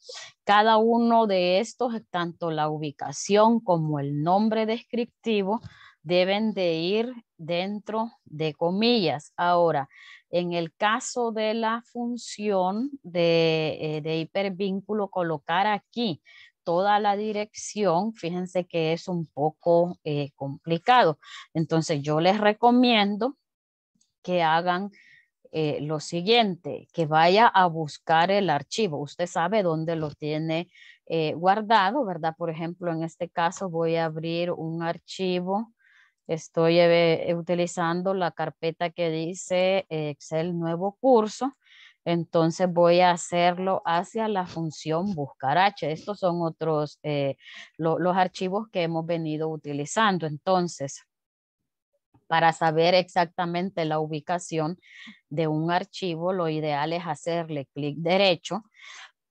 cada uno de estos, tanto la ubicación como el nombre descriptivo, deben de ir dentro de comillas. Ahora, en el caso de la función de, eh, de hipervínculo, colocar aquí toda la dirección, fíjense que es un poco eh, complicado. Entonces yo les recomiendo que hagan eh, lo siguiente, que vaya a buscar el archivo. Usted sabe dónde lo tiene eh, guardado, ¿verdad? Por ejemplo, en este caso voy a abrir un archivo. Estoy utilizando la carpeta que dice Excel Nuevo Curso entonces voy a hacerlo hacia la función buscar h. Estos son otros, eh, los archivos que hemos venido utilizando. Entonces, para saber exactamente la ubicación de un archivo, lo ideal es hacerle clic derecho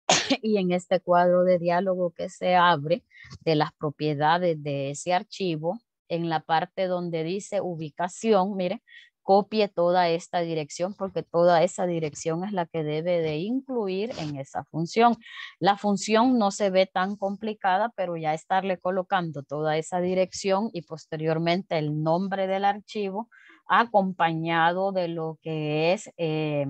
y en este cuadro de diálogo que se abre de las propiedades de ese archivo, en la parte donde dice ubicación, mire, copie toda esta dirección porque toda esa dirección es la que debe de incluir en esa función. La función no se ve tan complicada, pero ya estarle colocando toda esa dirección y posteriormente el nombre del archivo acompañado de lo que es eh,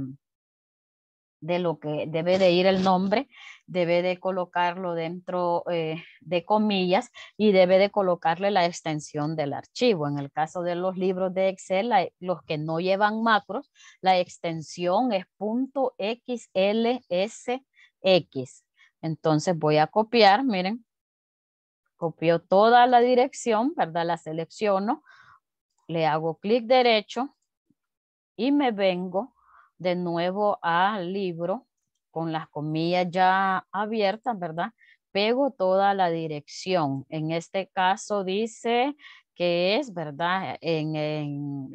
de lo que debe de ir el nombre, debe de colocarlo dentro eh, de comillas y debe de colocarle la extensión del archivo. En el caso de los libros de Excel, los que no llevan macros, la extensión es .xlsx. Entonces voy a copiar, miren, copio toda la dirección, ¿verdad? La selecciono, le hago clic derecho y me vengo de nuevo al libro con las comillas ya abiertas, ¿verdad? Pego toda la dirección. En este caso dice que es, ¿verdad? En,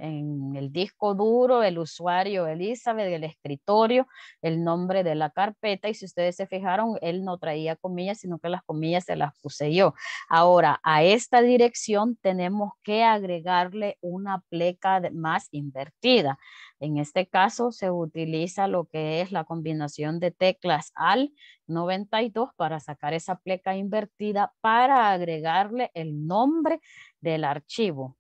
el disco duro, el usuario Elizabeth, el escritorio, el nombre de la carpeta y si ustedes se fijaron, él no traía comillas, sino que las comillas se las puse yo. Ahora, a esta dirección tenemos que agregarle una pleca más invertida. En este caso se utiliza lo que es la combinación de teclas al 92 para sacar esa pleca invertida para agregarle el nombre del archivo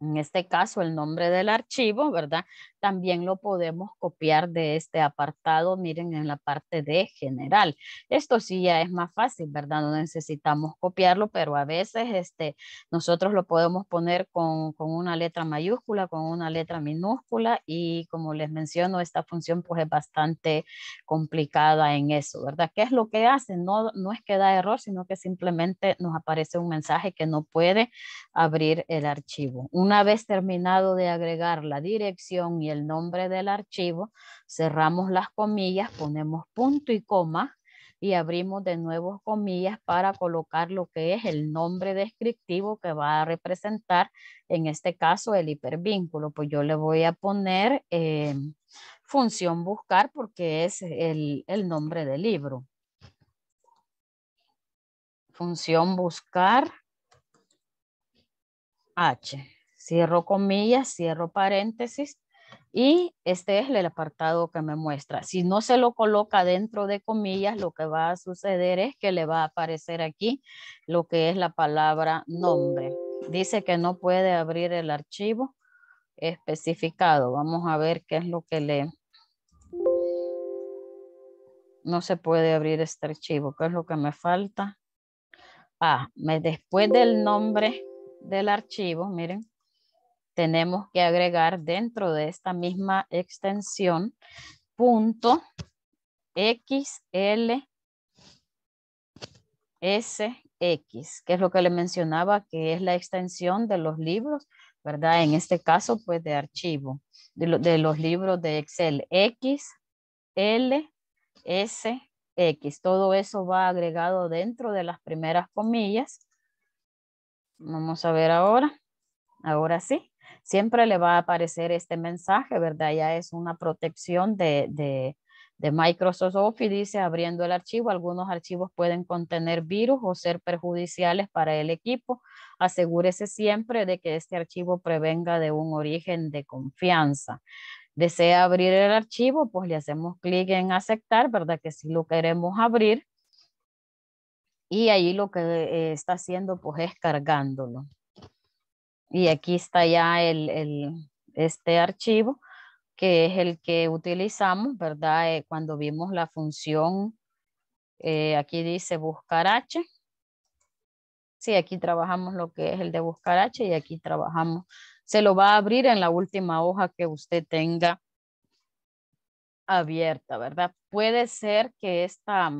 en este caso el nombre del archivo, ¿verdad? También lo podemos copiar de este apartado, miren en la parte de general. Esto sí ya es más fácil, ¿verdad? No necesitamos copiarlo, pero a veces este, nosotros lo podemos poner con, una letra mayúscula, con una letra minúscula y como les menciono, esta función pues es bastante complicada en eso, ¿verdad? ¿Qué es lo que hace? No, no es que da error, sino que simplemente nos aparece un mensaje que no puede abrir el archivo. Un una vez terminado de agregar la dirección y el nombre del archivo, cerramos las comillas, ponemos punto y coma y abrimos de nuevo comillas para colocar lo que es el nombre descriptivo que va a representar, en este caso, el hipervínculo. Pues yo le voy a poner eh, función buscar porque es el, el nombre del libro. Función buscar H. Cierro comillas, cierro paréntesis y este es el apartado que me muestra. Si no se lo coloca dentro de comillas, lo que va a suceder es que le va a aparecer aquí lo que es la palabra nombre. Dice que no puede abrir el archivo especificado. Vamos a ver qué es lo que le... No se puede abrir este archivo. ¿Qué es lo que me falta? Ah, me, después del nombre del archivo, miren, tenemos que agregar dentro de esta misma extensión punto XL que es lo que le mencionaba, que es la extensión de los libros, ¿verdad? En este caso, pues de archivo, de, los libros de Excel. xlsx. Todo eso va agregado dentro de las primeras comillas. Vamos a ver ahora. Ahora sí siempre le va a aparecer este mensaje, ¿verdad? Ya es una protección de, Microsoft Office, dice abriendo el archivo, algunos archivos pueden contener virus o ser perjudiciales para el equipo. Asegúrese siempre de que este archivo prevenga de un origen de confianza desea abrir el archivo, pues le hacemos clic en aceptar, ¿verdad? Que si lo queremos abrir. Y ahí lo que eh, está haciendo, pues es cargándolo. Y aquí está ya este archivo, que es el que utilizamos, ¿verdad? Eh, cuando vimos la función, eh, aquí dice buscar H. Sí, aquí trabajamos lo que es el de buscar H y aquí trabajamos. Se lo va a abrir en la última hoja que usted tenga abierta, ¿verdad? Puede ser que esta,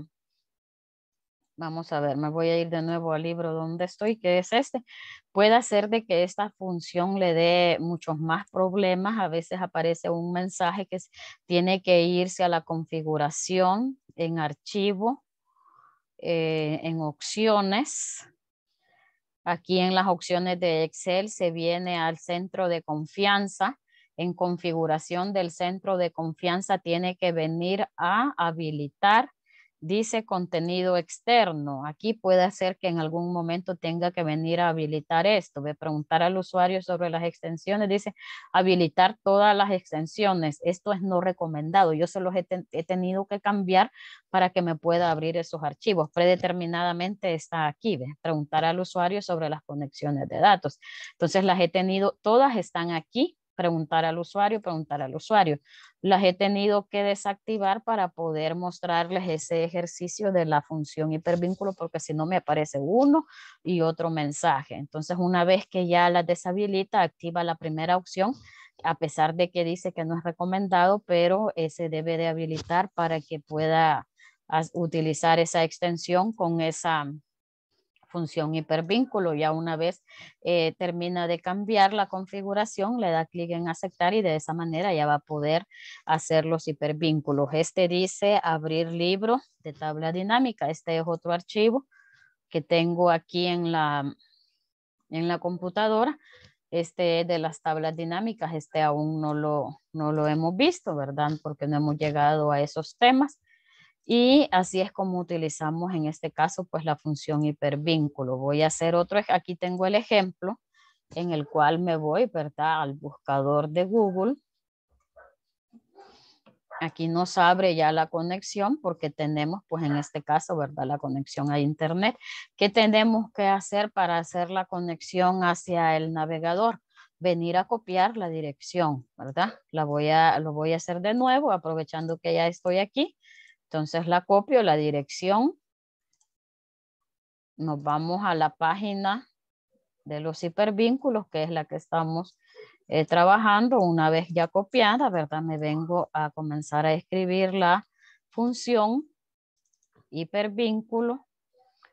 vamos a ver, me voy a ir de nuevo al libro donde estoy, que es este, puede ser de que esta función le dé muchos más problemas. A veces aparece un mensaje que tiene que irse a la configuración en archivo, eh, en opciones. Aquí en las opciones de Excel se viene al centro de confianza. En configuración del centro de confianza tiene que venir a habilitar dice contenido externo. Aquí puede ser que en algún momento tenga que venir a habilitar esto, de preguntar al usuario sobre las extensiones, dice habilitar todas las extensiones. Esto es no recomendado. Yo se los he, tenido que cambiar para que me pueda abrir esos archivos. Predeterminadamente está aquí, preguntar al usuario sobre las conexiones de datos. Entonces las he tenido, todas están aquí preguntar al usuario, preguntar al usuario. Las he tenido que desactivar para poder mostrarles ese ejercicio de la función hipervínculo porque si no me aparece uno y otro mensaje. Entonces una vez que ya las deshabilita, activa la primera opción a pesar de que dice que no es recomendado, pero se debe de habilitar para que pueda utilizar esa extensión con esa función hipervínculo. Ya una vez eh, termina de cambiar la configuración, le da clic en aceptar y de esa manera ya va a poder hacer los hipervínculos. Este dice abrir libro de tabla dinámica. Este es otro archivo que tengo aquí en la, en la computadora. Este de las tablas dinámicas, este aún no lo, no lo hemos visto, ¿verdad? Porque no hemos llegado a esos temas. Y así es como utilizamos en este caso pues la función hipervínculo. Voy a hacer otro, aquí tengo el ejemplo en el cual me voy, ¿verdad? Al buscador de Google. Aquí nos abre ya la conexión porque tenemos, pues en este caso, ¿verdad? La conexión a Internet. ¿Qué tenemos que hacer para hacer la conexión hacia el navegador? venir a copiar la dirección, ¿verdad? La voy a, lo voy a hacer de nuevo, aprovechando que ya estoy aquí. Entonces la copio, la dirección. Nos vamos a la página de los hipervínculos, que es la que estamos eh, trabajando. Una vez ya copiada, ¿verdad? Me vengo a comenzar a escribir la función hipervínculo,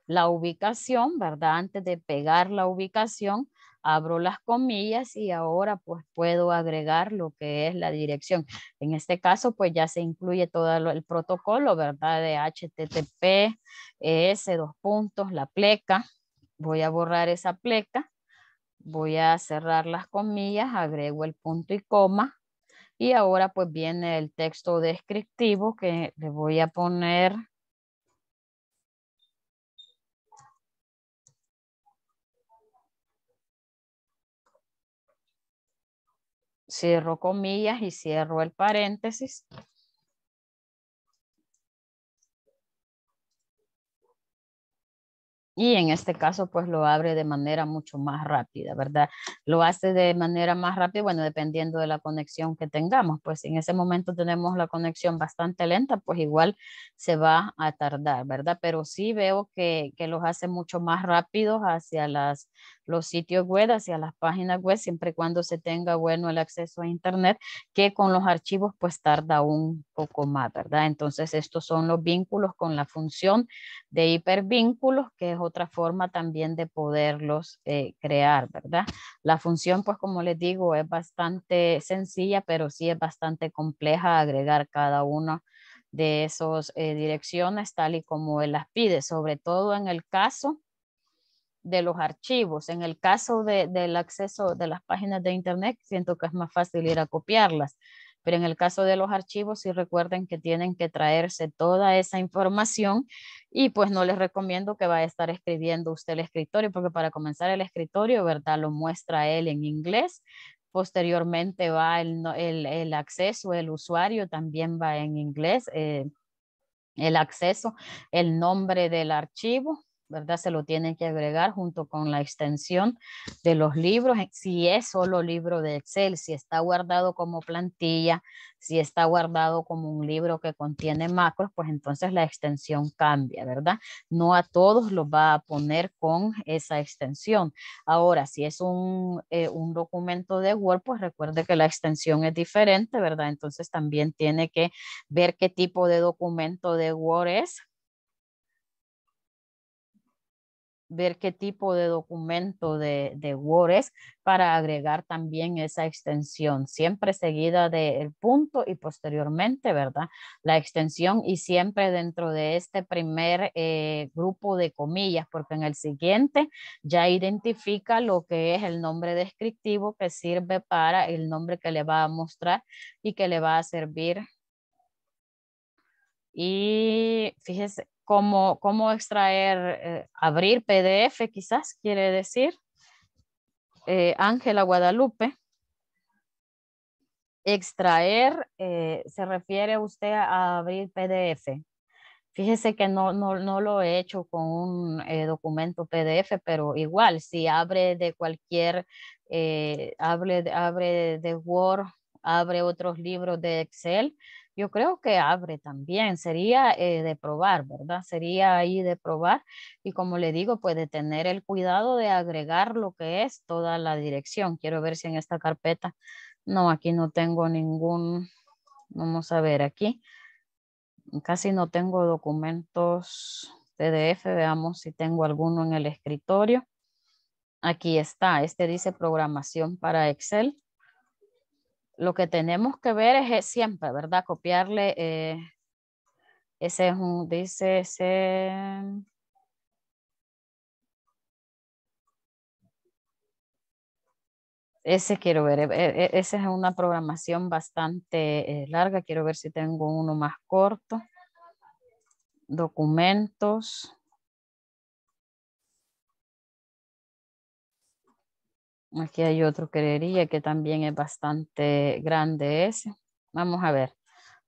la ubicación, ¿verdad? Antes de pegar la ubicación, abro las comillas y ahora pues puedo agregar lo que es la dirección. En este caso pues ya se incluye todo el protocolo, ¿verdad? De HTTP, ES, dos puntos, la pleca. Voy a borrar esa pleca. Voy a cerrar las comillas, agrego el punto y coma. Y ahora pues viene el texto descriptivo que le voy a poner cierro comillas y cierro el paréntesis. Y en este caso, pues lo abre de manera mucho más rápida, ¿verdad? Lo hace de manera más rápida, bueno, dependiendo de la conexión que tengamos. Pues si en ese momento tenemos la conexión bastante lenta, pues igual se va a tardar, ¿verdad? Pero sí veo que, que los hace mucho más rápidos hacia las los sitios web hacia las páginas web, siempre cuando se tenga bueno el acceso a Internet, que con los archivos pues tarda un poco más, ¿verdad? Entonces estos son los vínculos con la función de hipervínculos, que es otra forma también de poderlos eh, crear, ¿verdad? La función pues como les digo es bastante sencilla, pero sí es bastante compleja agregar cada uno de esas eh, direcciones tal y como él las pide, sobre todo en el caso de los archivos. En el caso de, del acceso de las páginas de Internet, siento que es más fácil ir a copiarlas, pero en el caso de los archivos, sí recuerden que tienen que traerse toda esa información y pues no les recomiendo que vaya a estar escribiendo usted el escritorio, porque para comenzar el escritorio, ¿verdad? Lo muestra él en inglés. Posteriormente va el, el acceso, el usuario también va en inglés. Eh, el acceso, el nombre del archivo, ¿verdad? Se lo tienen que agregar junto con la extensión de los libros, eh, si es solo libro de Excel, si está guardado como plantilla, si está guardado como un libro que contiene macros, pues entonces la extensión cambia, ¿verdad? No a todos los va a poner con esa extensión. Ahora, si es un, eh, un documento de Word, pues recuerde que la extensión es diferente, ¿verdad? Entonces también tiene que ver qué tipo de documento de Word es ver qué tipo de documento de, de Word es para agregar también esa extensión, siempre seguida del punto y posteriormente, ¿verdad? La extensión y siempre dentro de este primer eh, grupo de comillas, porque en el siguiente ya identifica lo que es el nombre descriptivo que sirve para el nombre que le va a mostrar y que le va a servir y fíjese cómo, extraer, eh, abrir PDF quizás quiere decir. Eh, Ángela Guadalupe. Extraer, eh, se refiere usted a abrir PDF. Fíjese que no, lo he hecho con un documento PDF, pero igual, si abre de cualquier, abre de Word, abre otros libros de Excel, yo creo que abre también, sería eh, de probar, ¿verdad? Sería ahí de probar y como le digo, pues tener el cuidado de agregar lo que es toda la dirección. Quiero ver si en esta carpeta, no, aquí no tengo ningún, vamos a ver aquí, casi no tengo documentos PDF, veamos si tengo alguno en el escritorio. Aquí está, este dice programación para Excel lo que tenemos que ver es, siempre, ¿verdad? Copiarle, eh, ese es un, dice, ese... Ese quiero ver, e, e, e, esa es una programación bastante eh, larga, quiero ver si tengo uno más corto. Documentos. Aquí hay otro que que también es bastante grande ese. Vamos a ver.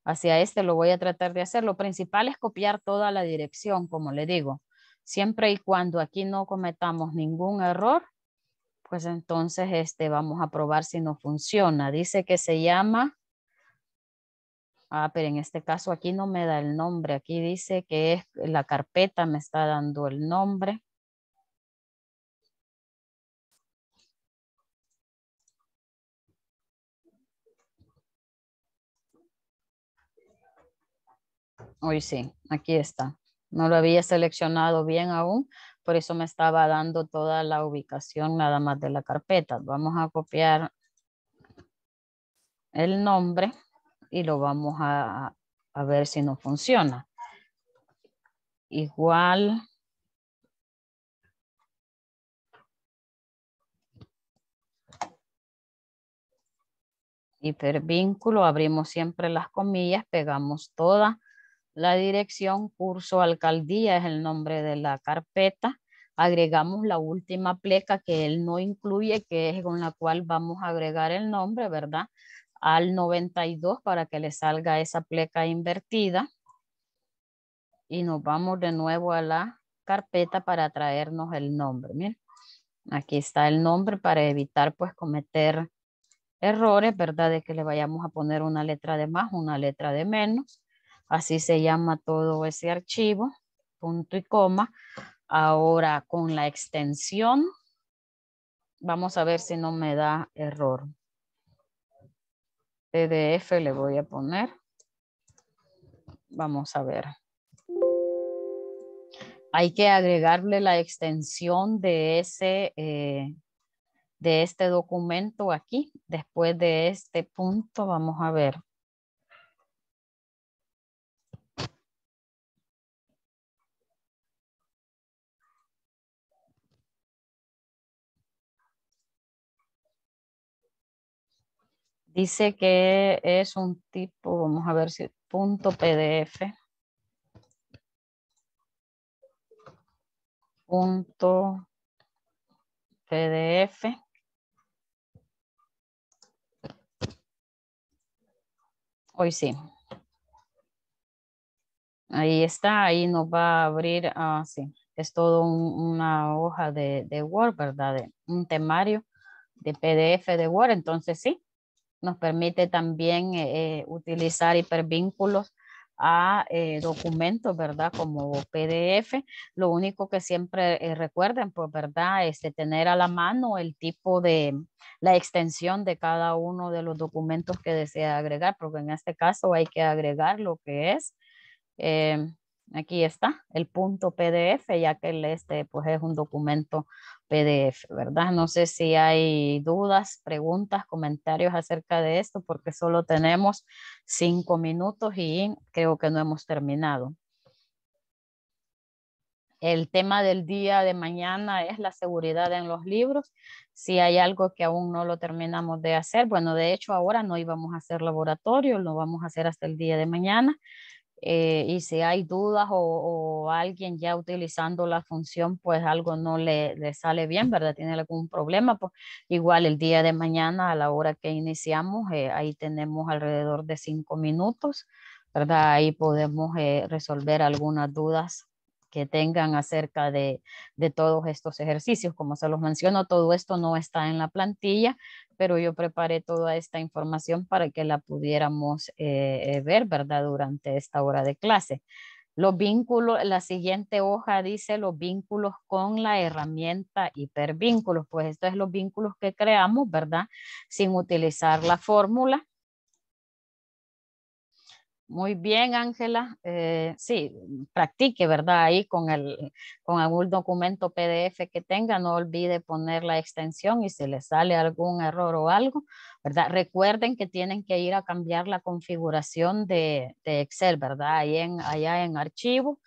Hacia este lo voy a tratar de hacer. Lo principal es copiar toda la dirección, como le digo. Siempre y cuando aquí no cometamos ningún error, pues entonces este vamos a probar si no funciona. Dice que se llama, ah, pero en este caso aquí no me da el nombre, aquí dice que es la carpeta, me está dando el nombre. Hoy sí, aquí está. No lo había seleccionado bien aún, por eso me estaba dando toda la ubicación nada más de la carpeta. Vamos a copiar el nombre y lo vamos a, ver si no funciona. Igual. Hipervínculo, abrimos siempre las comillas, pegamos toda la dirección curso alcaldía es el nombre de la carpeta. Agregamos la última pleca que él no incluye, que es con la cual vamos a agregar el nombre, ¿verdad? Al 92 para que le salga esa pleca invertida. Y nos vamos de nuevo a la carpeta para traernos el nombre. Miren, aquí está el nombre para evitar pues cometer errores, ¿verdad? De que le vayamos a poner una letra de más, una letra de menos Así se llama todo ese archivo, punto y coma. Ahora con la extensión, vamos a ver si no me da error. PDF le voy a poner. Vamos a ver. Hay que agregarle la extensión de ese, eh, de este documento aquí. Después de este punto, vamos a ver. Dice que es un tipo, vamos a ver si, punto PDF. Punto PDF. Hoy sí. Ahí está, ahí nos va a abrir, así. Ah, es todo una hoja de, de Word, ¿verdad? De, un temario de PDF de Word, entonces sí, nos permite también eh, eh, utilizar hipervínculos a eh, documentos, ¿verdad? Como PDF. Lo único que siempre recuerden, pues, ¿verdad? Es este, tener a la mano el tipo de, la extensión de cada uno de los documentos que desea agregar, porque en este caso hay que agregar lo que es Aquí está el punto PDF, ya que este pues es un documento PDF, ¿verdad? No sé si hay dudas, preguntas, comentarios acerca de esto, porque solo tenemos cinco minutos y creo que no hemos terminado. El tema del día de mañana es la seguridad en los libros. Si hay algo que aún no lo terminamos de hacer, bueno, de hecho ahora no íbamos a hacer laboratorio, lo vamos a hacer hasta el día de mañana. Eh, y si hay dudas o, alguien ya utilizando la función, pues algo no le, sale bien, ¿verdad? Tiene algún problema, pues igual el día de mañana a la hora que iniciamos, eh, ahí tenemos alrededor de cinco minutos, ¿verdad? Ahí podemos eh, resolver algunas dudas que tengan acerca de, de todos estos ejercicios. Como se los menciono, todo esto no está en la plantilla, pero yo preparé toda esta información para que la pudiéramos eh, eh, ver, ¿verdad? Durante esta hora de clase. Los vínculos, la siguiente hoja dice los vínculos con la herramienta hipervínculos. Pues esto es los vínculos que creamos, ¿verdad? Sin utilizar la fórmula muy bien, Ángela. Eh, sí, practique, ¿verdad? Ahí con, el, algún documento PDF que tenga, no olvide poner la extensión y si le sale algún error o algo, ¿verdad? Recuerden que tienen que ir a cambiar la configuración de, Excel, ¿verdad? Ahí allá en archivo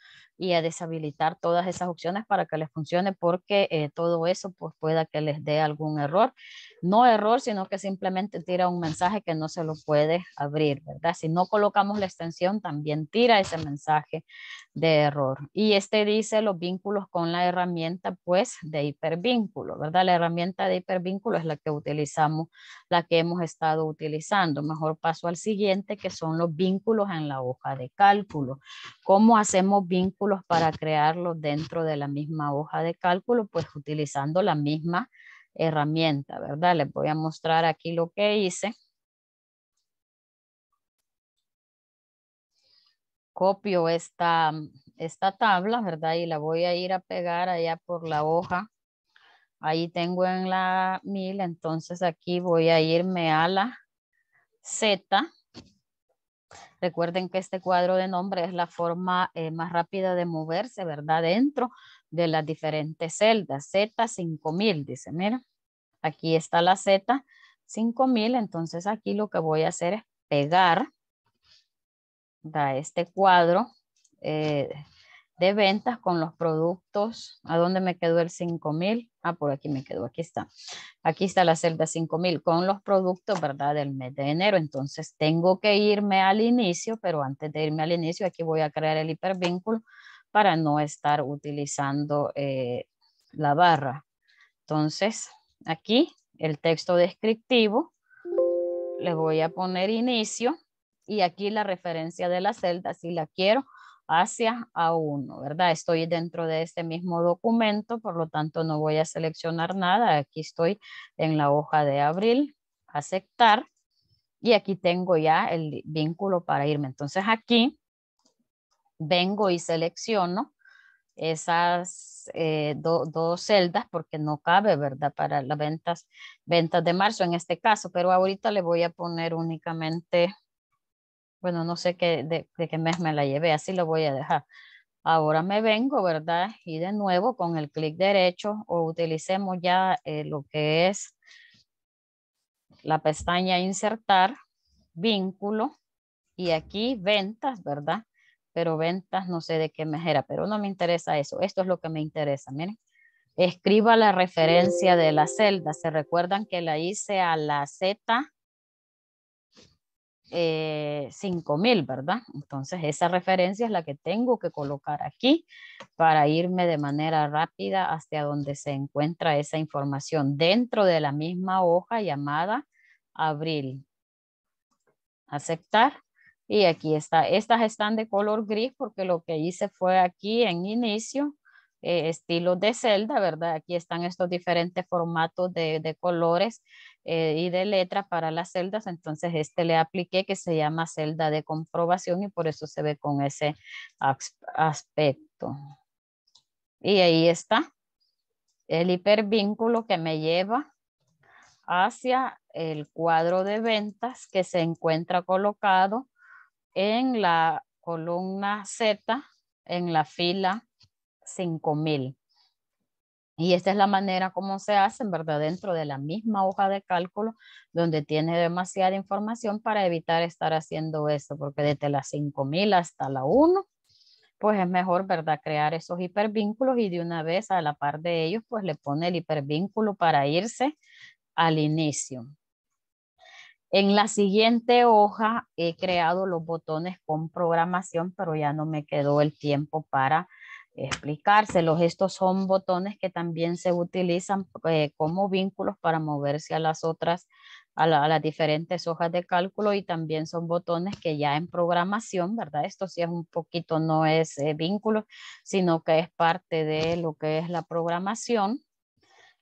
y a deshabilitar todas esas opciones para que les funcione porque eh, todo eso pues pueda que les dé algún error. No error, sino que simplemente tira un mensaje que no se lo puede abrir, ¿verdad? Si no colocamos la extensión, también tira ese mensaje de error. Y este dice los vínculos con la herramienta pues de hipervínculo, ¿verdad? La herramienta de hipervínculo es la que utilizamos, la que hemos estado utilizando. Mejor paso al siguiente que son los vínculos en la hoja de cálculo. ¿Cómo hacemos vínculos? para crearlo dentro de la misma hoja de cálculo, pues utilizando la misma herramienta, ¿verdad? Les voy a mostrar aquí lo que hice. Copio esta, esta tabla, ¿verdad? Y la voy a ir a pegar allá por la hoja. Ahí tengo en la 1000, entonces aquí voy a irme a la Z, Recuerden que este cuadro de nombre es la forma eh, más rápida de moverse, ¿verdad? Dentro de las diferentes celdas. Z5000, dice, mira, aquí está la Z5000, entonces aquí lo que voy a hacer es pegar este cuadro eh, de ventas con los productos. ¿A dónde me quedó el 5000? Ah, por aquí me quedó, aquí está. Aquí está la celda 5000 con los productos, ¿verdad? Del mes de enero. Entonces tengo que irme al inicio, pero antes de irme al inicio, aquí voy a crear el hipervínculo para no estar utilizando eh, la barra. Entonces, aquí el texto descriptivo, le voy a poner inicio y aquí la referencia de la celda, si la quiero, hacia A1, ¿verdad? Estoy dentro de este mismo documento, por lo tanto no voy a seleccionar nada. Aquí estoy en la hoja de abril, aceptar. Y aquí tengo ya el vínculo para irme. Entonces aquí vengo y selecciono esas eh, dos celdas porque no cabe, ¿verdad? Para las ventas, ventas de marzo en este caso, pero ahorita le voy a poner únicamente bueno, no sé qué, de, qué mes me la llevé, así lo voy a dejar. Ahora me vengo, ¿verdad? Y de nuevo con el clic derecho o utilicemos ya eh, lo que es la pestaña insertar, vínculo y aquí ventas, ¿verdad? Pero ventas no sé de qué mes era, pero no me interesa eso. Esto es lo que me interesa, miren. Escriba la referencia de la celda. ¿Se recuerdan que la hice a la Z 5000, eh, ¿verdad? Entonces esa referencia es la que tengo que colocar aquí para irme de manera rápida hasta donde se encuentra esa información dentro de la misma hoja llamada abril. Aceptar. Y aquí está. Estas están de color gris porque lo que hice fue aquí en inicio eh, estilos de celda, ¿verdad? Aquí están estos diferentes formatos de, colores eh, y de letra para las celdas, entonces este le apliqué que se llama celda de comprobación y por eso se ve con ese aspecto. Y ahí está el hipervínculo que me lleva hacia el cuadro de ventas que se encuentra colocado en la columna Z en la fila 5000. Y esta es la manera como se hacen, ¿verdad? Dentro de la misma hoja de cálculo, donde tiene demasiada información para evitar estar haciendo eso, porque desde las 5000 hasta la 1, pues es mejor, ¿verdad? Crear esos hipervínculos y de una vez a la par de ellos, pues le pone el hipervínculo para irse al inicio. En la siguiente hoja he creado los botones con programación, pero ya no me quedó el tiempo para explicárselos. Estos son botones que también se utilizan eh, como vínculos para moverse a las otras, a, las diferentes hojas de cálculo y también son botones que ya en programación, ¿verdad? Esto sí es un poquito, no es eh, vínculo, sino que es parte de lo que es la programación.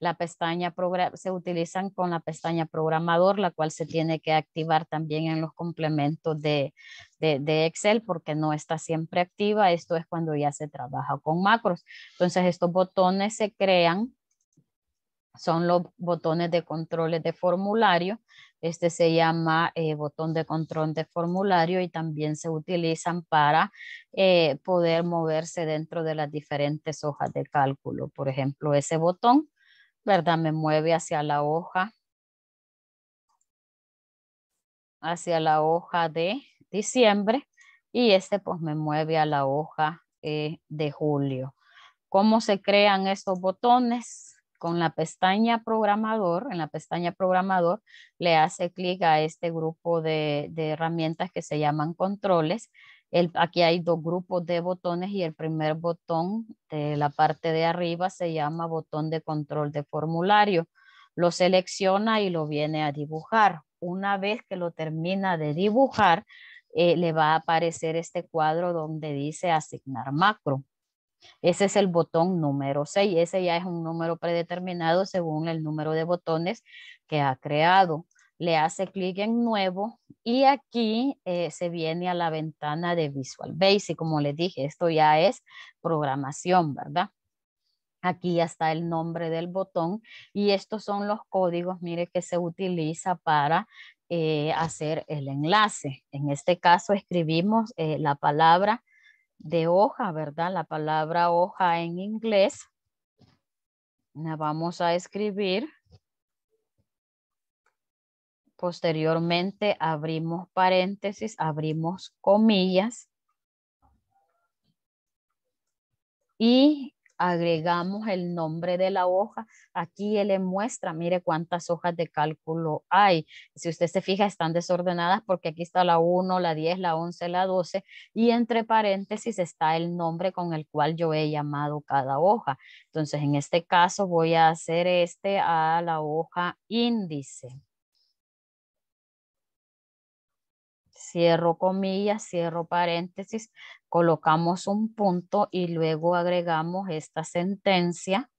La pestaña se utilizan con la pestaña programador, la cual se tiene que activar también en los complementos de, Excel porque no está siempre activa. Esto es cuando ya se trabaja con macros. Entonces estos botones se crean, son los botones de controles de formulario. Este se llama eh, botón de control de formulario y también se utilizan para eh, poder moverse dentro de las diferentes hojas de cálculo. Por ejemplo, ese botón ¿verdad? Me mueve hacia la hoja, hacia la hoja de diciembre y este pues me mueve a la hoja eh, de julio. ¿Cómo se crean estos botones? Con la pestaña programador, en la pestaña programador le hace clic a este grupo de herramientas que se llaman controles aquí hay dos grupos de botones y el primer botón de la parte de arriba se llama botón de control de formulario. Lo selecciona y lo viene a dibujar. Una vez que lo termina de dibujar, eh, le va a aparecer este cuadro donde dice asignar macro. Ese es el botón número 6. Ese ya es un número predeterminado según el número de botones que ha creado. Le hace clic en nuevo y aquí eh, se viene a la ventana de Visual Basic, como les dije, esto ya es programación, ¿verdad? Aquí ya está el nombre del botón y estos son los códigos, mire, que se utiliza para eh, hacer el enlace. En este caso escribimos eh, la palabra de hoja, ¿verdad? La palabra hoja en inglés. La vamos a escribir. Posteriormente abrimos paréntesis, abrimos comillas y agregamos el nombre de la hoja. Aquí él le muestra, mire cuántas hojas de cálculo hay. Si usted se fija, están desordenadas porque aquí está la 1, la 10, la 11, la 12 y entre paréntesis está el nombre con el cual yo he llamado cada hoja. Entonces, en este caso voy a hacer este a la hoja índice. cierro comillas, cierro paréntesis, colocamos un punto y luego agregamos esta sentencia.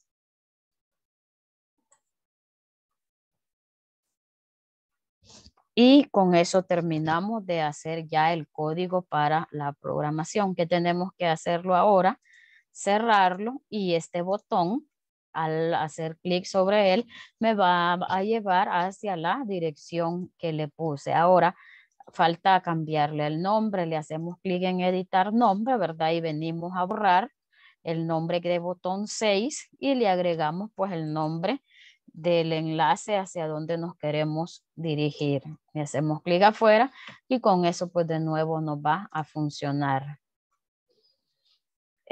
Y con eso terminamos de hacer ya el código para la programación. que tenemos que hacerlo ahora? Cerrarlo y este botón, al hacer clic sobre él, me va a llevar hacia la dirección que le puse. Ahora, falta cambiarle el nombre, le hacemos clic en editar nombre, ¿verdad? Y venimos a borrar el nombre de botón 6 y le agregamos pues el nombre del enlace hacia donde nos queremos dirigir. Le hacemos clic afuera y con eso pues de nuevo nos va a funcionar.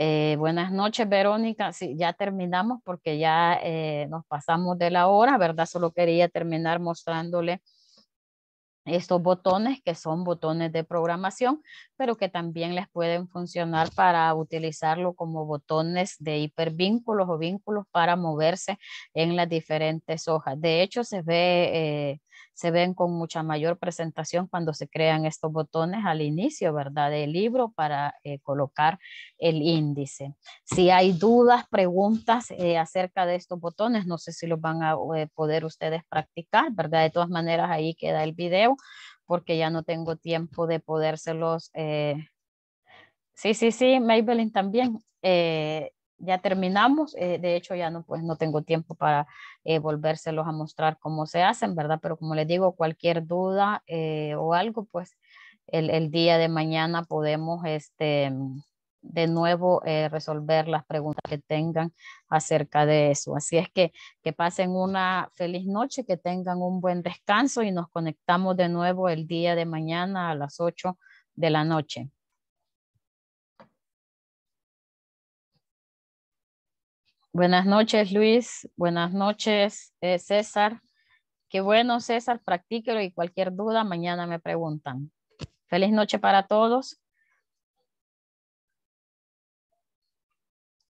Eh, buenas noches, Verónica. Sí, ya terminamos porque ya eh, nos pasamos de la hora, ¿verdad? Solo quería terminar mostrándole estos botones que son botones de programación pero que también les pueden funcionar para utilizarlo como botones de hipervínculos o vínculos para moverse en las diferentes hojas. De hecho, se ve... Eh, se ven con mucha mayor presentación cuando se crean estos botones al inicio, ¿verdad? Del libro para eh, colocar el índice. Si hay dudas, preguntas eh, acerca de estos botones, no sé si los van a poder ustedes practicar, ¿verdad? De todas maneras, ahí queda el video porque ya no tengo tiempo de podérselos. Eh, sí, sí, sí, Maybelline también. Eh, ya terminamos, eh, de hecho ya no, pues no tengo tiempo para volvérselos a mostrar cómo se hacen, ¿verdad? Pero como les digo, cualquier duda o algo, pues el, el, día de mañana podemos este, de nuevo eh, resolver las preguntas que tengan acerca de eso. Así es que que pasen una feliz noche, que tengan un buen descanso y nos conectamos de nuevo el día de mañana a las 8 de la noche. Buenas noches, Luis. Buenas noches, eh, César. Qué bueno, César, practíquelo y cualquier duda mañana me preguntan. Feliz noche para todos.